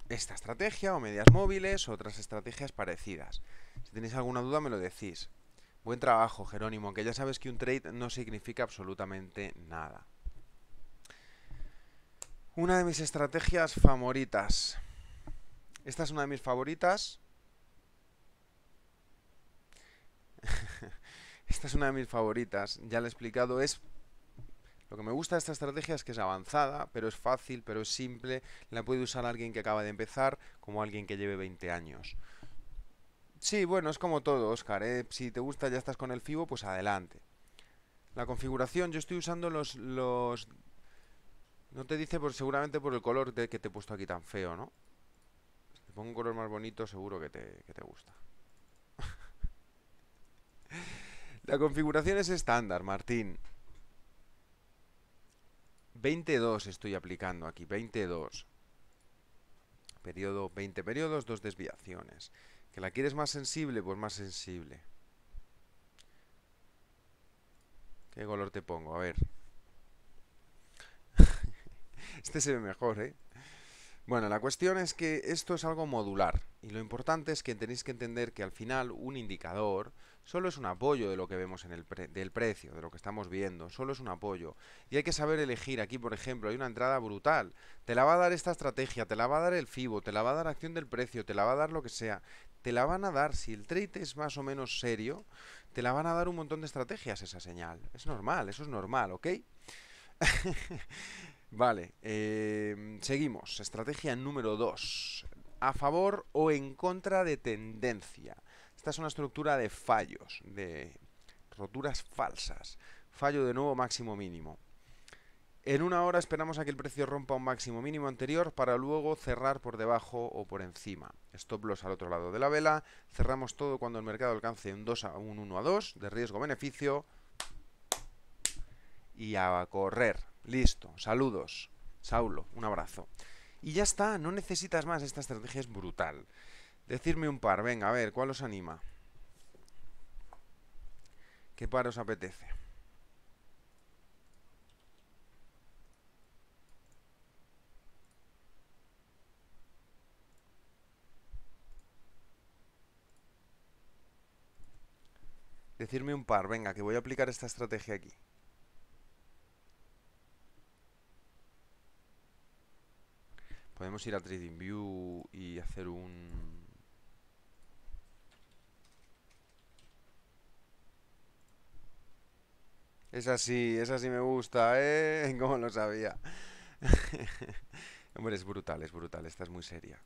esta estrategia o medias móviles o otras estrategias parecidas. Si tenéis alguna duda me lo decís. Buen trabajo, Jerónimo, que ya sabes que un trade no significa absolutamente nada. Una de mis estrategias favoritas. Esta es una de mis favoritas. *laughs* esta es una de mis favoritas, ya la he explicado, es... Lo que me gusta de esta estrategia es que es avanzada, pero es fácil, pero es simple, la puede usar alguien que acaba de empezar como alguien que lleve 20 años. Sí, bueno, es como todo, Oscar, ¿eh? si te gusta ya estás con el FIBO, pues adelante. La configuración, yo estoy usando los... los... No te dice seguramente por el color de que te he puesto aquí tan feo, ¿no? pongo un color más bonito, seguro que te, gusta. *laughs* La configuración es estándar, Martín. 22 estoy aplicando aquí, 22. Periodo 20 periodos, dos desviaciones. ¿Que la quieres más sensible? Pues más sensible. ¿Qué color te pongo? A ver. *laughs* Este se ve mejor, ¿eh? Bueno, la cuestión es que esto es algo modular y lo importante es que tenéis que entender que al final un indicador solo es un apoyo de lo que vemos en el precio, de lo que estamos viendo, solo es un apoyo. Y hay que saber elegir, aquí por ejemplo hay una entrada brutal, te la va a dar esta estrategia, te la va a dar el FIBO, te la va a dar acción del precio, te la va a dar lo que sea, te la van a dar, si el trade es más o menos serio, te la van a dar un montón de estrategias esa señal, es normal, eso es normal, ¿ok? *laughs* Vale, eh, seguimos. Estrategia número 2. A favor o en contra de tendencia. Esta es una estructura de fallos, de roturas falsas. Fallo de nuevo máximo mínimo. En una hora esperamos a que el precio rompa un máximo mínimo anterior para luego cerrar por debajo o por encima. Stop loss al otro lado de la vela. Cerramos todo cuando el mercado alcance un 2 a un 1 a 2 de riesgo-beneficio. Y a correr. Listo, saludos. Saulo, un abrazo. Y ya está, no necesitas más, esta estrategia es brutal. Decirme un par, venga, a ver, ¿cuál os anima? ¿Qué par os apetece? Decirme un par, venga, que voy a aplicar esta estrategia aquí. Podemos ir a TradingView y hacer un... Es así, es así me gusta, ¿eh? *laughs* Como lo sabía. *laughs* Hombre, es brutal, es brutal, esta es muy seria.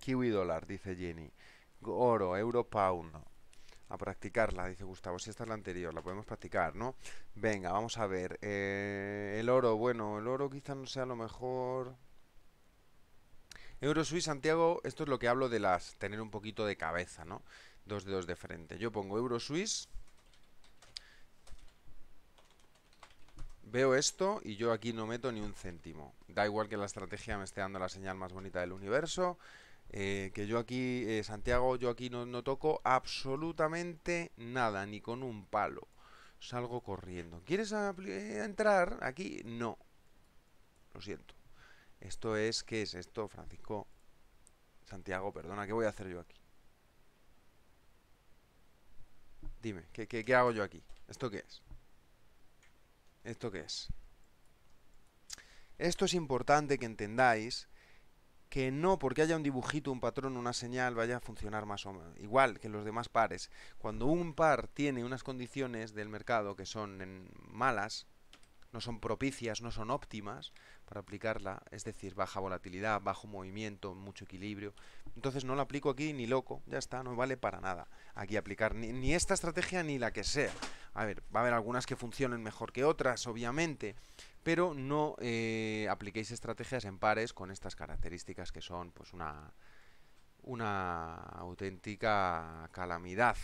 Kiwi dólar, dice Jenny. Oro, euro, pound. A practicarla, dice Gustavo. Si esta es la anterior, la podemos practicar, ¿no? Venga, vamos a ver. Eh, el oro, bueno, el oro quizá no sea lo mejor. Eurosuis, Santiago, esto es lo que hablo de las tener un poquito de cabeza, ¿no? Dos dedos de frente. Yo pongo Eurosuis. Veo esto y yo aquí no meto ni un céntimo. Da igual que la estrategia me esté dando la señal más bonita del universo. Eh, que yo aquí, eh, Santiago, yo aquí no, toco absolutamente nada, ni con un palo. Salgo corriendo. ¿Quieres eh, entrar aquí? No. Lo siento. Esto es, ¿qué es esto, Francisco? Santiago, perdona, ¿qué voy a hacer yo aquí? Dime, ¿qué, qué, qué hago yo aquí? ¿Esto qué es? ¿Esto qué es? Esto es importante que entendáis que no porque haya un dibujito, un patrón, una señal vaya a funcionar más o menos igual que los demás pares. Cuando un par tiene unas condiciones del mercado que son malas, no son propicias, no son óptimas para aplicarla, es decir, baja volatilidad, bajo movimiento, mucho equilibrio. Entonces no la aplico aquí ni loco, ya está, no vale para nada aquí aplicar ni, ni esta estrategia ni la que sea. A ver, va a haber algunas que funcionen mejor que otras, obviamente, pero no eh, apliquéis estrategias en pares con estas características que son pues una, una auténtica calamidad,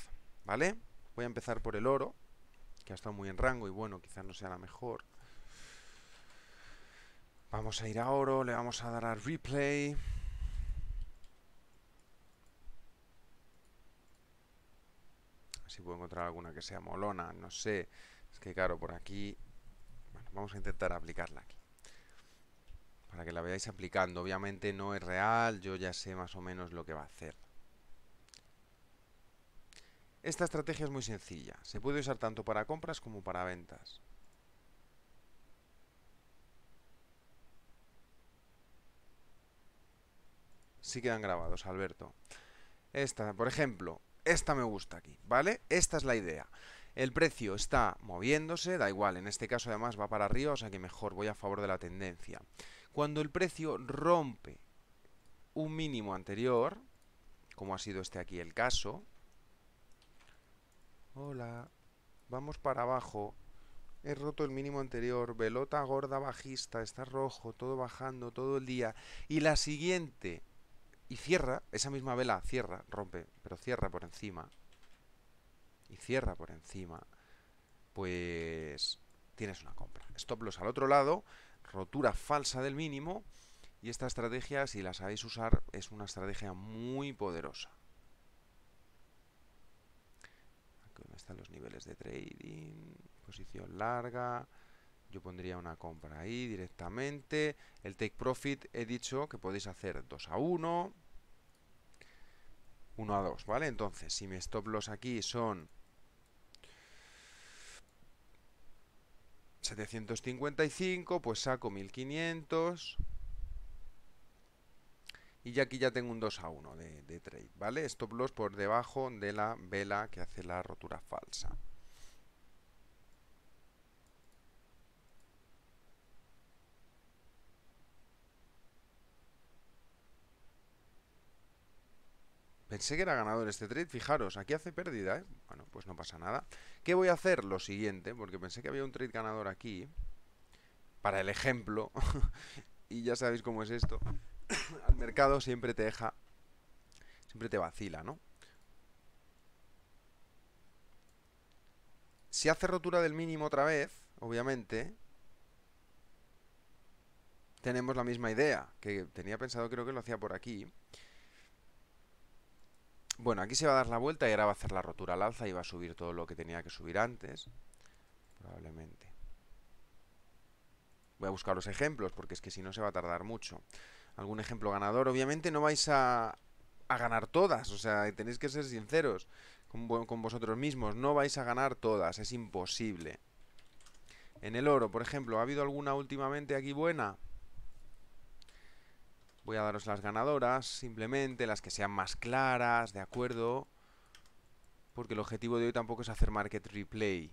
¿vale? Voy a empezar por el oro, que ha estado muy en rango y bueno, quizás no sea la mejor. Vamos a ir a oro, le vamos a dar a replay. así puedo encontrar alguna que sea molona, no sé. Es que claro, por aquí Vamos a intentar aplicarla aquí. Para que la veáis aplicando. Obviamente no es real, yo ya sé más o menos lo que va a hacer. Esta estrategia es muy sencilla. Se puede usar tanto para compras como para ventas. si quedan grabados, Alberto. Esta, por ejemplo, esta me gusta aquí, ¿vale? Esta es la idea. El precio está moviéndose, da igual, en este caso además va para arriba, o sea que mejor voy a favor de la tendencia. Cuando el precio rompe un mínimo anterior, como ha sido este aquí el caso, hola, vamos para abajo, he roto el mínimo anterior, velota gorda bajista, está rojo, todo bajando todo el día, y la siguiente, y cierra, esa misma vela cierra, rompe, pero cierra por encima, cierra por encima, pues tienes una compra. Stop loss al otro lado, rotura falsa del mínimo y esta estrategia, si la sabéis usar, es una estrategia muy poderosa. Aquí están los niveles de trading, posición larga, yo pondría una compra ahí directamente. El take profit he dicho que podéis hacer 2 a 1, 1 a 2, ¿vale? Entonces, si mi stop loss aquí son 755, pues saco 1500. Y ya aquí ya tengo un 2 a 1 de, de trade, ¿vale? Stop loss por debajo de la vela que hace la rotura falsa. Pensé que era ganador este trade, fijaros, aquí hace pérdida, ¿eh? Bueno, pues no pasa nada. ¿Qué voy a hacer? Lo siguiente, porque pensé que había un trade ganador aquí, para el ejemplo, *laughs* y ya sabéis cómo es esto. *coughs* Al mercado siempre te deja, siempre te vacila, ¿no? Si hace rotura del mínimo otra vez, obviamente, tenemos la misma idea, que tenía pensado, creo que lo hacía por aquí. Bueno, aquí se va a dar la vuelta y ahora va a hacer la rotura al alza y va a subir todo lo que tenía que subir antes. Probablemente. Voy a buscar los ejemplos porque es que si no se va a tardar mucho. Algún ejemplo ganador. Obviamente no vais a, a ganar todas. O sea, tenéis que ser sinceros con, con vosotros mismos. No vais a ganar todas. Es imposible. En el oro, por ejemplo, ¿ha habido alguna últimamente aquí buena? Voy a daros las ganadoras, simplemente, las que sean más claras, ¿de acuerdo? Porque el objetivo de hoy tampoco es hacer market replay.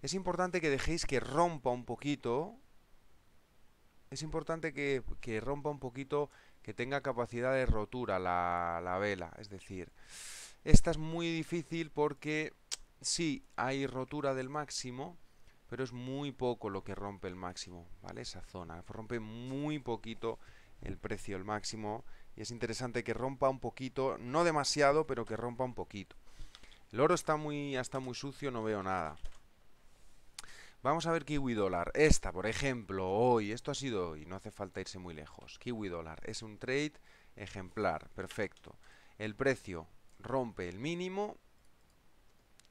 Es importante que dejéis que rompa un poquito. Es importante que, rompa un poquito, que tenga capacidad de rotura la, la vela. Es decir, esta es muy difícil porque sí, hay rotura del máximo, pero es muy poco lo que rompe el máximo, ¿vale? Esa zona, rompe muy poquito el precio, el máximo, y es interesante que rompa un poquito, no demasiado, pero que rompa un poquito. El oro está muy, está muy sucio, no veo nada. Vamos a ver kiwi dólar. Esta, por ejemplo, hoy, esto ha sido hoy, no hace falta irse muy lejos. Kiwi dólar es un trade ejemplar, perfecto. El precio rompe el mínimo,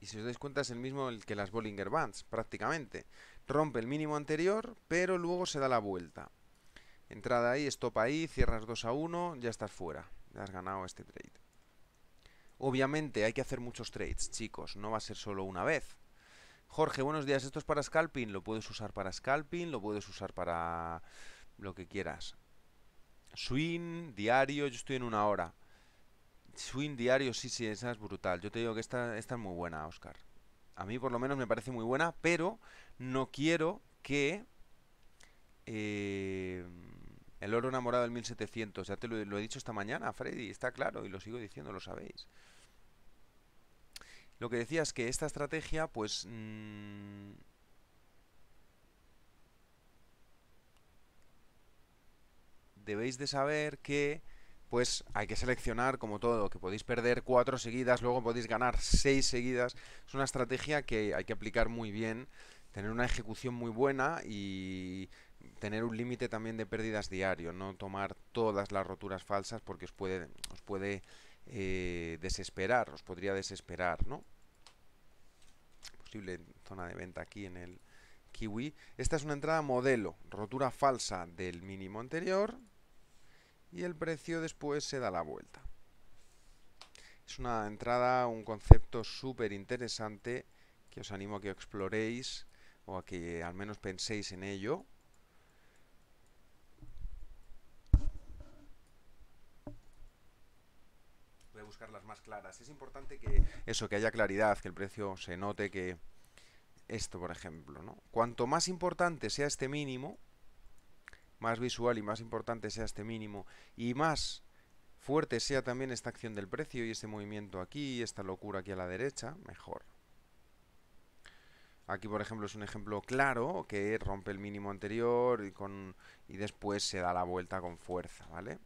y si os dais cuenta es el mismo el que las Bollinger Bands, prácticamente. Rompe el mínimo anterior, pero luego se da la vuelta. Entrada ahí, stop ahí, cierras 2 a 1, ya estás fuera. Ya has ganado este trade. Obviamente hay que hacer muchos trades, chicos, no va a ser solo una vez. Jorge, buenos días, esto es para scalping, lo puedes usar para scalping, lo puedes usar para lo que quieras. Swing, diario, yo estoy en una hora. Swing diario, sí, sí, esa es brutal. Yo te digo que esta, esta es muy buena, Oscar. A mí por lo menos me parece muy buena, pero no quiero que... Eh, el oro enamorado del 1700, ya te lo, he dicho esta mañana, Freddy, está claro, y lo sigo diciendo, lo sabéis. Lo que decía es que esta estrategia, pues... Mm, debéis de saber que pues hay que seleccionar, como todo, que podéis perder cuatro seguidas, luego podéis ganar seis seguidas. Es una estrategia que hay que aplicar muy bien, tener una ejecución muy buena y tener un límite también de pérdidas diario, no tomar todas las roturas falsas porque os puede, os puede eh, desesperar, os podría desesperar, ¿no? Posible zona de venta aquí en el kiwi. Esta es una entrada modelo, rotura falsa del mínimo anterior, y el precio después se da la vuelta. Es una entrada, un concepto súper interesante que os animo a que exploréis o a que al menos penséis en ello. Voy a buscar las más claras. Es importante que eso, que haya claridad, que el precio se note que esto, por ejemplo, ¿no? Cuanto más importante sea este mínimo, más visual y más importante sea este mínimo y más fuerte sea también esta acción del precio y este movimiento aquí, esta locura aquí a la derecha, mejor. Aquí, por ejemplo, es un ejemplo claro que rompe el mínimo anterior y, con, y después se da la vuelta con fuerza, ¿vale?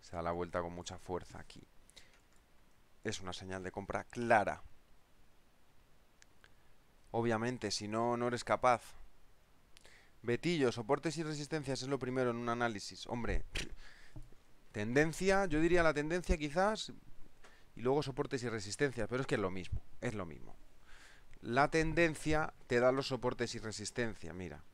Se da la vuelta con mucha fuerza aquí. Es una señal de compra clara. Obviamente, si no, no eres capaz Betillo, soportes y resistencias es lo primero en un análisis. Hombre, tendencia, yo diría la tendencia quizás, y luego soportes y resistencias, pero es que es lo mismo, es lo mismo. La tendencia te da los soportes y resistencia, mira.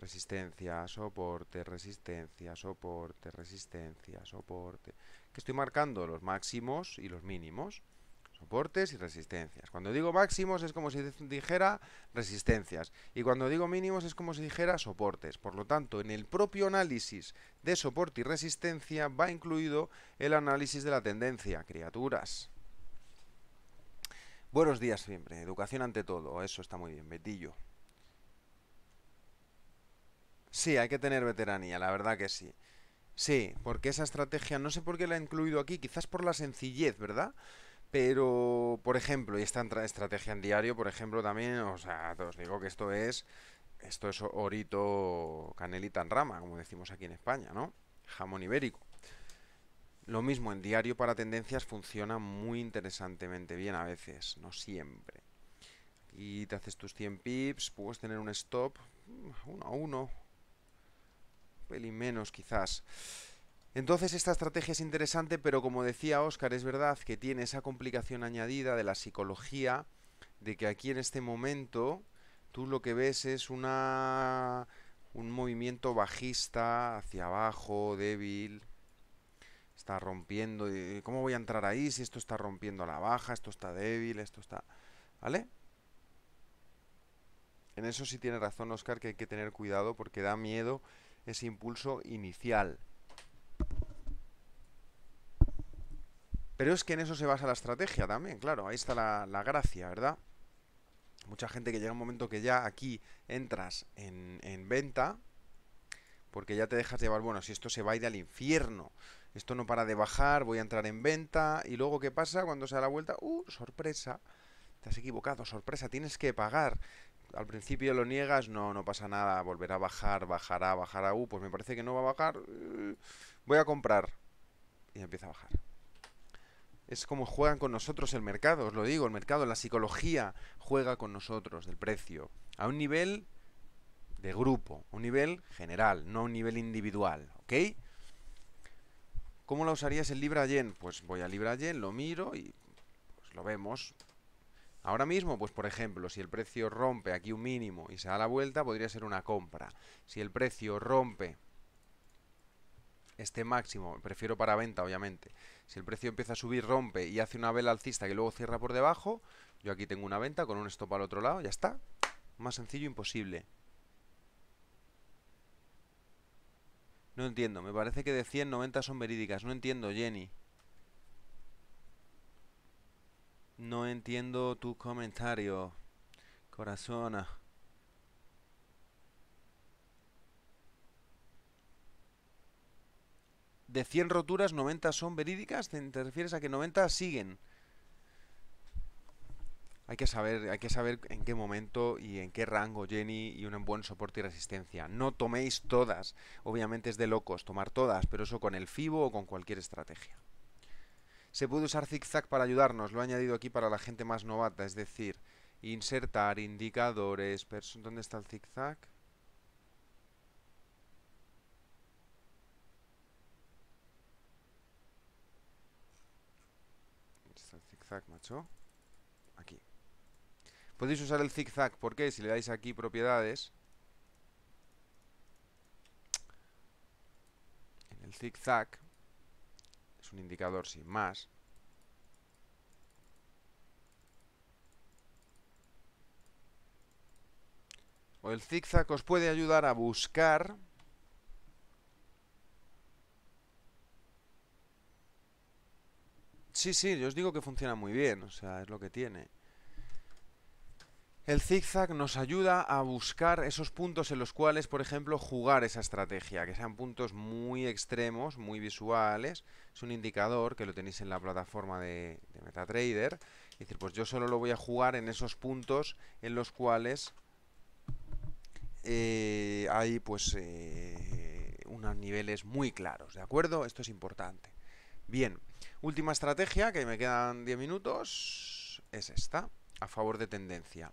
Resistencia, soporte, resistencia, soporte, resistencia, soporte. Que estoy marcando los máximos y los mínimos soportes y resistencias. Cuando digo máximos es como si dijera resistencias y cuando digo mínimos es como si dijera soportes. Por lo tanto, en el propio análisis de soporte y resistencia va incluido el análisis de la tendencia, criaturas. Buenos días siempre, educación ante todo, eso está muy bien, Betillo. Sí, hay que tener veteranía, la verdad que sí. Sí, porque esa estrategia, no sé por qué la he incluido aquí, quizás por la sencillez, ¿verdad? Pero, por ejemplo, y esta estrategia en diario, por ejemplo, también, o sea, os digo que esto es, esto es orito canelita en rama, como decimos aquí en España, ¿no? Jamón ibérico. Lo mismo, en diario para tendencias funciona muy interesantemente bien a veces, no siempre. Y te haces tus 100 pips, puedes tener un stop, mm, uno a uno, un pelín menos quizás. Entonces esta estrategia es interesante, pero como decía Oscar, es verdad que tiene esa complicación añadida de la psicología, de que aquí en este momento tú lo que ves es una un movimiento bajista hacia abajo, débil. Está rompiendo. ¿Cómo voy a entrar ahí si esto está rompiendo a la baja? Esto está débil, esto está. ¿Vale? En eso sí tiene razón Oscar que hay que tener cuidado porque da miedo ese impulso inicial. Pero es que en eso se basa la estrategia también, claro, ahí está la, gracia, ¿verdad? Mucha gente que llega un momento que ya aquí entras en, en venta, porque ya te dejas llevar, bueno, si esto se va a ir al infierno, esto no para de bajar, voy a entrar en venta, y luego ¿qué pasa cuando se da la vuelta? ¡Uh, sorpresa! Te has equivocado, sorpresa, tienes que pagar. Al principio lo niegas, no, no pasa nada, volverá a bajar, bajará, bajará, uh, pues me parece que no va a bajar, ¡Uh! voy a comprar. Y empieza a bajar es como juegan con nosotros el mercado, os lo digo, el mercado, la psicología juega con nosotros del precio, a un nivel de grupo, un nivel general, no un nivel individual, ¿ok? ¿Cómo la usarías el Libra Yen? Pues voy a Libra Yen, lo miro y pues, lo vemos. Ahora mismo, pues por ejemplo, si el precio rompe aquí un mínimo y se da la vuelta, podría ser una compra. Si el precio rompe este máximo, prefiero para venta obviamente, si el precio empieza a subir, rompe y hace una vela alcista que luego cierra por debajo, yo aquí tengo una venta con un stop al otro lado, ya está. Más sencillo imposible. No entiendo, me parece que de 100, 90 son verídicas. No entiendo, Jenny. No entiendo tu comentario, corazona. de 100 roturas, 90 son verídicas, ¿te, refieres a que 90 siguen? Hay que, saber, hay que saber en qué momento y en qué rango, Jenny, y un buen soporte y resistencia. No toméis todas. Obviamente es de locos tomar todas, pero eso con el FIBO o con cualquier estrategia. Se puede usar zigzag para ayudarnos, lo he añadido aquí para la gente más novata, es decir, insertar indicadores, ¿dónde está el zigzag? macho. Aquí. Podéis usar el zigzag, ¿por qué? Si le dais aquí propiedades. En el zigzag es un indicador sin más. O el zigzag os puede ayudar a buscar Sí, sí, yo os digo que funciona muy bien, o sea, es lo que tiene. El zigzag nos ayuda a buscar esos puntos en los cuales, por ejemplo, jugar esa estrategia, que sean puntos muy extremos, muy visuales. Es un indicador que lo tenéis en la plataforma de, MetaTrader. Y decir, pues yo solo lo voy a jugar en esos puntos en los cuales eh, hay pues eh, unos niveles muy claros, ¿de acuerdo? Esto es importante. Bien, última estrategia, que me quedan 10 minutos, es esta, a favor de tendencia.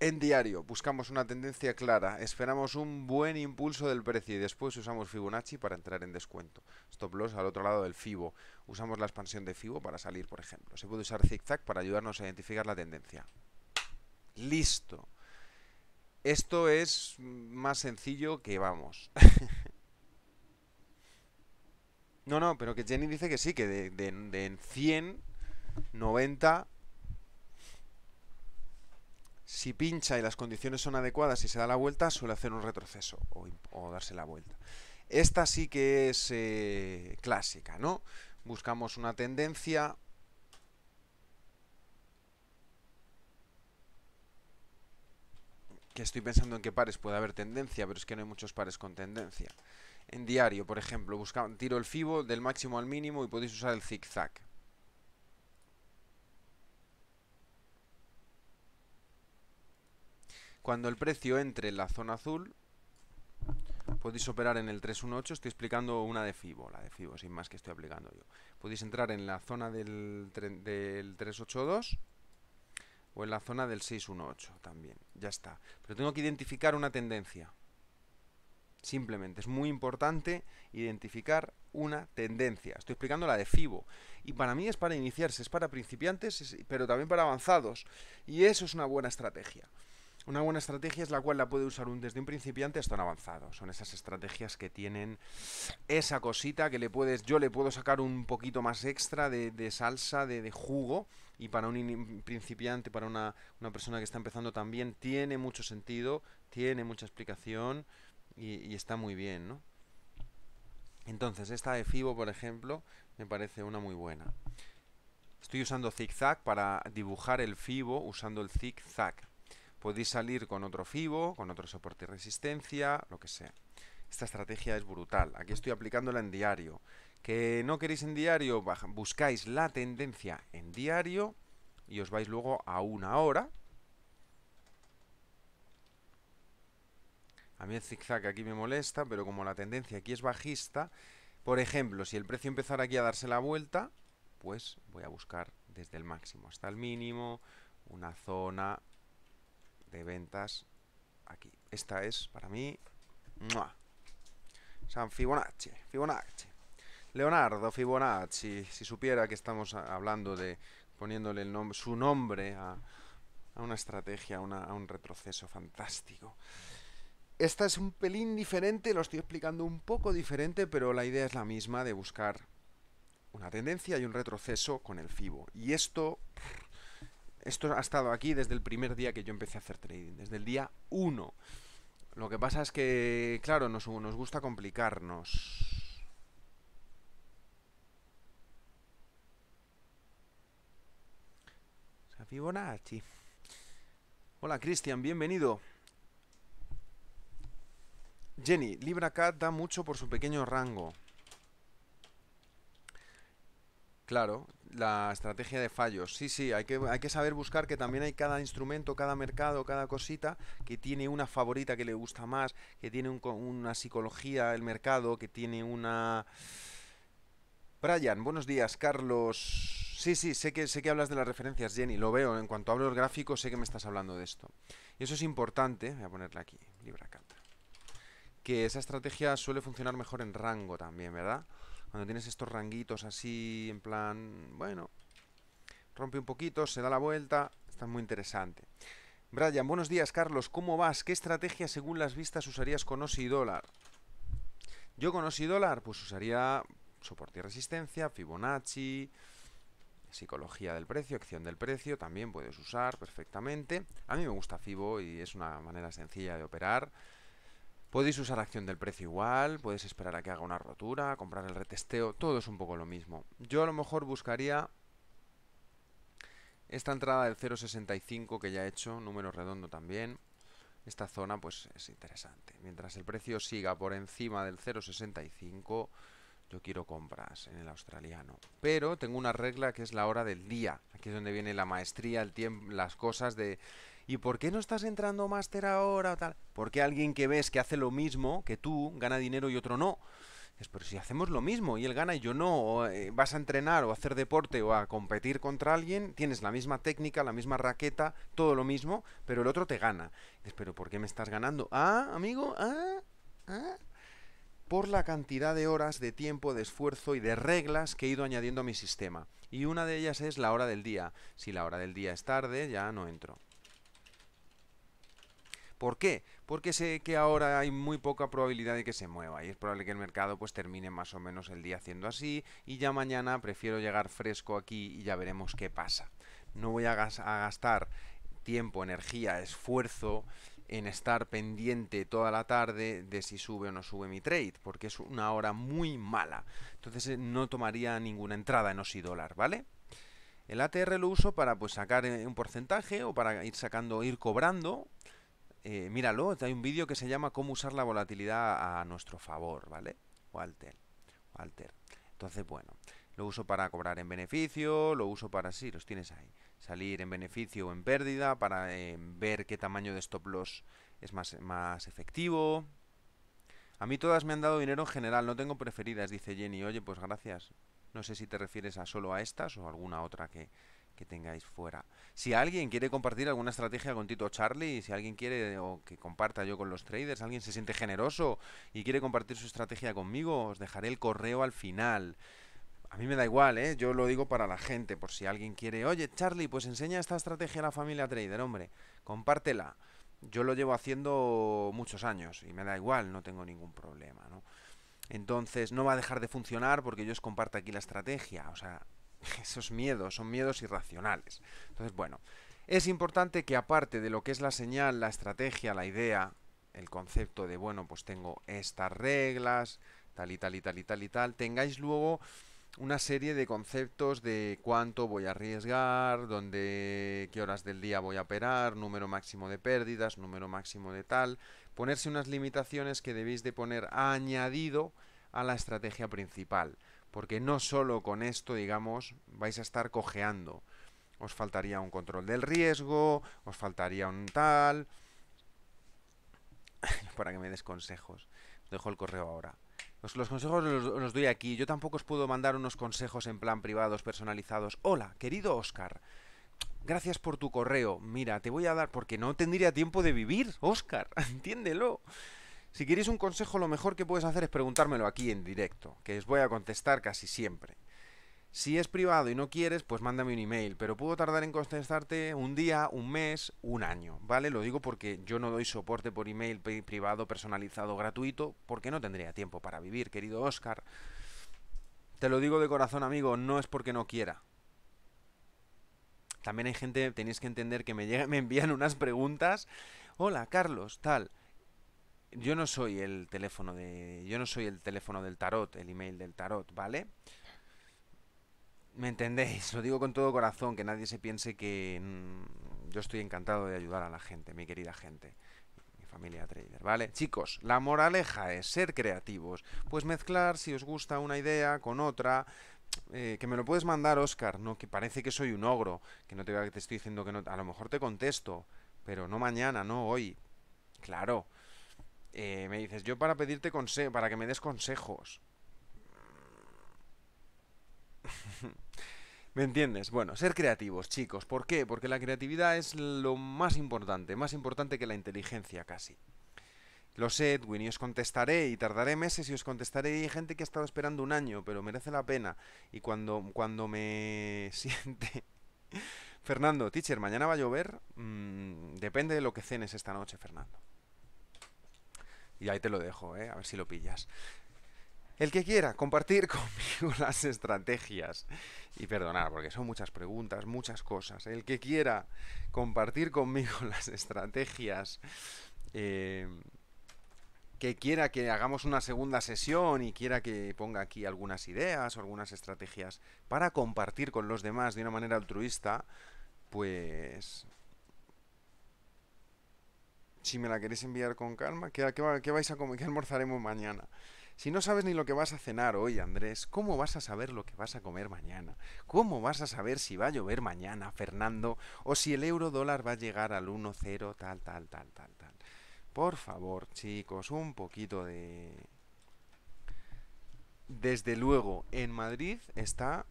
En diario, buscamos una tendencia clara, esperamos un buen impulso del precio y después usamos Fibonacci para entrar en descuento. Stop loss al otro lado del FIBO. Usamos la expansión de FIBO para salir, por ejemplo. Se puede usar zigzag para ayudarnos a identificar la tendencia. Listo. Esto es más sencillo que vamos. *laughs* No, no, pero que Jenny dice que sí, que de, de, 100, 90, si pincha y las condiciones son adecuadas y se da la vuelta, suele hacer un retroceso o, darse la vuelta. Esta sí que es eh, clásica, ¿no? Buscamos una tendencia, que estoy pensando en qué pares puede haber tendencia, pero es que no hay muchos pares con tendencia en diario, por ejemplo, busca, tiro el fibo del máximo al mínimo y podéis usar el zigzag. Cuando el precio entre en la zona azul, podéis operar en el 318, estoy explicando una de FIBO, la de FIBO, sin más que estoy aplicando yo. Podéis entrar en la zona del, del 382 o en la zona del 618 también, ya está. Pero tengo que identificar una tendencia. Simplemente es muy importante identificar una tendencia. Estoy explicando la de FIBO. Y para mí es para iniciarse, es para principiantes, pero también para avanzados. Y eso es una buena estrategia. Una buena estrategia es la cual la puede usar un, desde un principiante hasta un avanzado. Son esas estrategias que tienen esa cosita que le puedes, yo le puedo sacar un poquito más extra de, salsa, de, de, jugo. Y para un principiante, para una, una persona que está empezando también, tiene mucho sentido, tiene mucha explicación y, está muy bien, ¿no? Entonces, esta de Fibo, por ejemplo, me parece una muy buena. Estoy usando zigzag para dibujar el Fibo usando el zigzag. Podéis salir con otro Fibo, con otro soporte y resistencia, lo que sea. Esta estrategia es brutal. Aquí estoy aplicándola en diario. Que no queréis en diario, buscáis la tendencia en diario y os vais luego a una hora A mí el zigzag aquí me molesta, pero como la tendencia aquí es bajista, por ejemplo, si el precio empezara aquí a darse la vuelta, pues voy a buscar desde el máximo hasta el mínimo una zona de ventas aquí. Esta es para mí San Fibonacci, Fibonacci. Leonardo Fibonacci, si supiera que estamos hablando de poniéndole el su nombre a, una estrategia, a un retroceso fantástico. Esta es un pelín diferente, lo estoy explicando un poco diferente, pero la idea es la misma de buscar una tendencia y un retroceso con el FIBO. Y esto, esto ha estado aquí desde el primer día que yo empecé a hacer trading, desde el día 1. Lo que pasa es que, claro, nos, gusta complicarnos. Fibonacci. Hola Cristian, bienvenido. Jenny, Libra da mucho por su pequeño rango. Claro, la estrategia de fallos. Sí, sí, hay que, hay que saber buscar que también hay cada instrumento, cada mercado, cada cosita que tiene una favorita que le gusta más, que tiene una psicología el mercado, que tiene una... Brian, buenos días, Carlos. Sí, sí, sé que, sé que hablas de las referencias, Jenny, lo veo. En cuanto hablo los gráficos, sé que me estás hablando de esto. Y eso es importante. Voy a ponerla aquí, LibraCat que esa estrategia suele funcionar mejor en rango también, ¿verdad? Cuando tienes estos ranguitos así, en plan, bueno, rompe un poquito, se da la vuelta, está muy interesante. Brian, buenos días, Carlos, ¿cómo vas? ¿Qué estrategia según las vistas usarías con OSI dólar? Yo con OSI dólar, pues usaría soporte y resistencia, Fibonacci, psicología del precio, acción del precio, también puedes usar perfectamente. A mí me gusta Fibo y es una manera sencilla de operar Podéis usar acción del precio igual, podéis esperar a que haga una rotura, comprar el retesteo, todo es un poco lo mismo. Yo a lo mejor buscaría esta entrada del 0.65 que ya he hecho, número redondo también. Esta zona pues es interesante. Mientras el precio siga por encima del 0.65, yo quiero compras en el australiano. Pero tengo una regla que es la hora del día. Aquí es donde viene la maestría, el tiempo, las cosas de ¿y por qué no estás entrando máster ahora? Tal? ¿Por qué alguien que ves que hace lo mismo que tú gana dinero y otro no? Es, pero si hacemos lo mismo y él gana y yo no, o, eh, vas a entrenar o a hacer deporte o a competir contra alguien, tienes la misma técnica, la misma raqueta, todo lo mismo, pero el otro te gana. Dices, pero ¿por qué me estás ganando? Ah, amigo, ah, ah por la cantidad de horas, de tiempo, de esfuerzo y de reglas que he ido añadiendo a mi sistema. Y una de ellas es la hora del día. Si la hora del día es tarde, ya no entro. ¿Por qué? Porque sé que ahora hay muy poca probabilidad de que se mueva y es probable que el mercado pues termine más o menos el día haciendo así y ya mañana prefiero llegar fresco aquí y ya veremos qué pasa. No voy a gastar tiempo, energía, esfuerzo en estar pendiente toda la tarde de si sube o no sube mi trade, porque es una hora muy mala. Entonces eh, no tomaría ninguna entrada en OSI dólar, ¿vale? El ATR lo uso para pues sacar eh, un porcentaje o para ir sacando, ir cobrando eh, míralo, hay un vídeo que se llama Cómo usar la volatilidad a nuestro favor, ¿vale? Walter. Walter. Entonces, bueno, lo uso para cobrar en beneficio, lo uso para, sí, los tienes ahí, salir en beneficio o en pérdida, para eh, ver qué tamaño de stop loss es más, más efectivo. A mí todas me han dado dinero en general, no tengo preferidas, dice Jenny. Oye, pues gracias. No sé si te refieres a solo a estas o alguna otra que, que tengáis fuera. Si alguien quiere compartir alguna estrategia con Tito Charlie, si alguien quiere o que comparta yo con los traders, alguien se siente generoso y quiere compartir su estrategia conmigo, os dejaré el correo al final. A mí me da igual, ¿eh? yo lo digo para la gente, por si alguien quiere, oye Charlie, pues enseña esta estrategia a la familia trader, hombre, compártela. Yo lo llevo haciendo muchos años y me da igual, no tengo ningún problema. ¿no? Entonces no va a dejar de funcionar porque yo os comparto aquí la estrategia. O sea, *laughs* esos miedos son miedos irracionales. Entonces, bueno, es importante que aparte de lo que es la señal, la estrategia, la idea, el concepto de, bueno, pues tengo estas reglas, tal y tal y tal y tal y tal, tengáis luego una serie de conceptos de cuánto voy a arriesgar, dónde, qué horas del día voy a operar, número máximo de pérdidas, número máximo de tal, ponerse unas limitaciones que debéis de poner añadido a la estrategia principal porque no solo con esto, digamos, vais a estar cojeando. Os faltaría un control del riesgo, os faltaría un tal... *laughs* Para que me des consejos. Dejo el correo ahora. Los, consejos los, los, doy aquí. Yo tampoco os puedo mandar unos consejos en plan privados, personalizados. Hola, querido Oscar. Gracias por tu correo. Mira, te voy a dar porque no tendría tiempo de vivir, Oscar. *laughs* Entiéndelo. Si queréis un consejo, lo mejor que puedes hacer es preguntármelo aquí en directo, que os voy a contestar casi siempre. Si es privado y no quieres, pues mándame un email, pero puedo tardar en contestarte un día, un mes, un año, ¿vale? Lo digo porque yo no doy soporte por email privado, personalizado, gratuito, porque no tendría tiempo para vivir, querido Oscar. Te lo digo de corazón, amigo, no es porque no quiera. También hay gente, tenéis que entender que me, *laughs* me envían unas preguntas. Hola, Carlos, tal yo no soy el teléfono de yo no soy el teléfono del tarot, el email del tarot, ¿vale? ¿Me entendéis? Lo digo con todo corazón, que nadie se piense que mm, yo estoy encantado de ayudar a la gente, mi querida gente, mi familia trader, ¿vale? Chicos, la moraleja es ser creativos, pues mezclar si os gusta una idea con otra, eh, que me lo puedes mandar, Oscar, ¿no? Que parece que soy un ogro, que no te, que te estoy diciendo que no, a lo mejor te contesto, pero no mañana, no hoy, claro. Eh, me dices, yo para pedirte consejo, para que me des consejos. *laughs* ¿Me entiendes? Bueno, ser creativos, chicos. ¿Por qué? Porque la creatividad es lo más importante, más importante que la inteligencia casi. Lo sé, Edwin, y os contestaré, y tardaré meses y os contestaré. hay gente que ha estado esperando un año, pero merece la pena. Y cuando, cuando me *laughs* siente... Fernando, teacher, ¿mañana va a llover? Mm, depende de lo que cenes esta noche, Fernando. Y ahí te lo dejo, ¿eh? a ver si lo pillas. El que quiera compartir *laughs* conmigo las estrategias. Y perdonar, porque son muchas preguntas, muchas cosas. El que quiera compartir conmigo *laughs* las estrategias. Eh, que quiera que hagamos una segunda sesión y quiera que ponga aquí algunas ideas o algunas estrategias para compartir con los demás de una manera altruista, pues si me la queréis enviar con calma, ¿qué, qué, vais a comer, *laughs* qué almorzaremos mañana? Si no sabes ni lo que vas a cenar hoy, Andrés, ¿cómo vas a saber lo que vas a comer mañana? ¿Cómo vas a saber si va a llover mañana, Fernando? ¿O si el euro dólar va a llegar al 1-0? tal, tal, tal, tal, tal? Por favor, chicos, un poquito de... Desde luego, en Madrid está...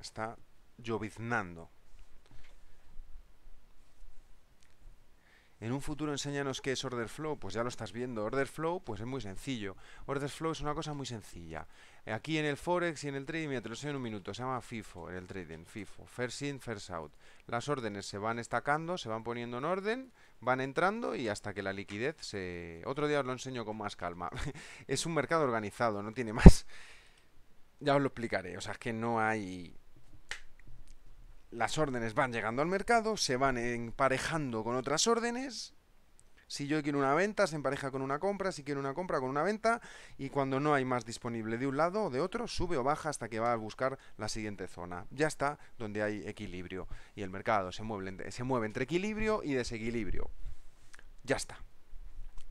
está lloviznando, En un futuro enséñanos qué es order flow, pues ya lo estás viendo. Order flow, pues es muy sencillo. Order flow es una cosa muy sencilla. Eh, aquí en el forex y en el trading, mira, te lo enseño en un minuto, se llama FIFO, en el trading, FIFO, first in, first out. Las órdenes se van estacando, se van poniendo en orden, van entrando y hasta que la liquidez se... Otro día os lo enseño con más calma. *laughs* es un mercado organizado, no tiene más. Ya os lo explicaré, o sea, es que no hay las órdenes van llegando al mercado, se van emparejando con otras órdenes. Si yo quiero una venta, se empareja con una compra, si quiero una compra, con una venta, y cuando no hay más disponible de un lado o de otro, sube o baja hasta que va a buscar la siguiente zona. Ya está donde hay equilibrio, y el mercado se mueve, se mueve entre equilibrio y desequilibrio. Ya está.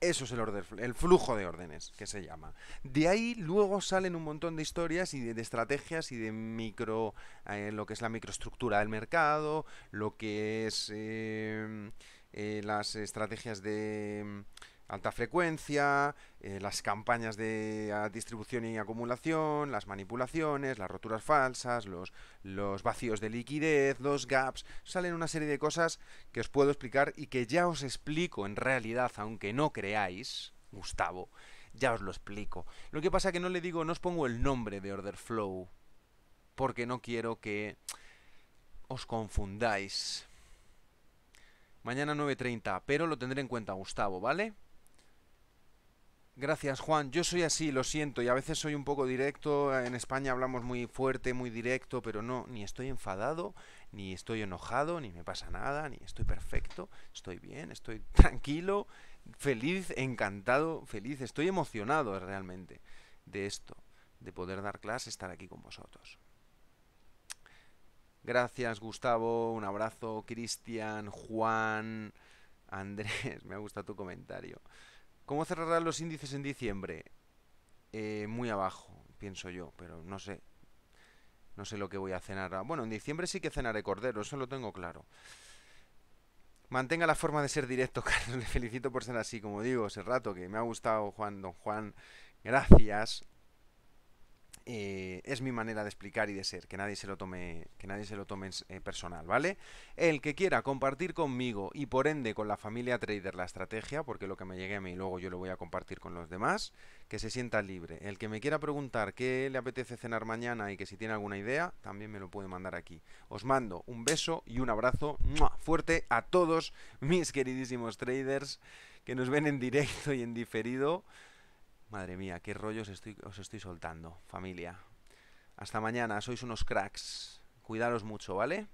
Eso es el, el flujo de órdenes que se llama. De ahí luego salen un montón de historias y de, estrategias y de micro, eh, lo que es la microestructura del mercado, lo que es eh, eh, las estrategias de alta frecuencia, eh, las campañas de ah, distribución y acumulación, las manipulaciones, las roturas falsas, los, los vacíos de liquidez, los gaps, salen una serie de cosas que os puedo explicar y que ya os explico en realidad, aunque no creáis, Gustavo, ya os lo explico. Lo que pasa es que no le digo, no os pongo el nombre de Order Flow, porque no quiero que os confundáis. Mañana 9.30, pero lo tendré en cuenta, Gustavo, ¿vale? Gracias, Juan. Yo soy así, lo siento, y a veces soy un poco directo. En España hablamos muy fuerte, muy directo, pero no, ni estoy enfadado, ni estoy enojado, ni me pasa nada, ni estoy perfecto, estoy bien, estoy *laughs* tranquilo, feliz, encantado, feliz, estoy emocionado realmente de esto, de poder dar clase, estar aquí con vosotros. Gracias, Gustavo, un abrazo, Cristian, Juan, Andrés, *laughs* me ha gustado tu comentario. ¿Cómo cerrarán los índices en diciembre? Eh, muy abajo, pienso yo, pero no sé. No sé lo que voy a cenar. Bueno, en diciembre sí que cenaré cordero, eso lo tengo claro. Mantenga la forma de ser directo, *laughs* Carlos. Le felicito por ser así, como digo, ese rato que me ha gustado, Juan, don Juan. Gracias. Eh, es mi manera de explicar y de ser, que nadie se lo tome, que nadie se lo tome eh, personal, ¿vale? El que quiera compartir conmigo y por ende con la familia trader la estrategia, porque lo que me llegue a mí luego yo lo voy a compartir con los demás, que se sienta libre. El que me quiera preguntar qué le apetece cenar mañana y que si tiene alguna idea, también me lo puede mandar aquí. Os mando un beso y un abrazo fuerte a todos mis queridísimos traders que nos ven en directo y en diferido. Madre mía, qué rollos os estoy soltando, familia. Hasta mañana, sois unos cracks. Cuidaros mucho, ¿vale?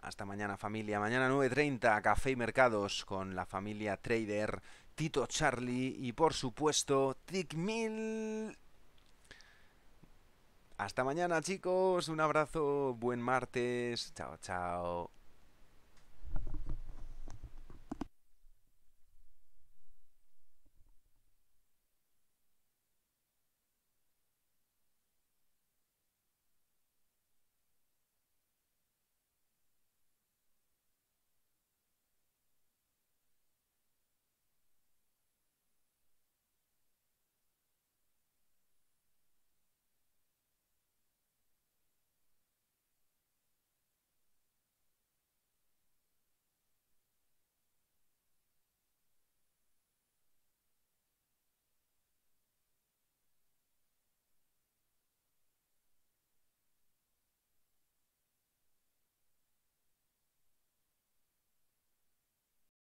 Hasta mañana, familia. Mañana 9.30, Café y Mercados con la familia Trader, Tito Charlie y, por supuesto, Mil. Hasta mañana, chicos. Un abrazo, buen martes. Chao, chao.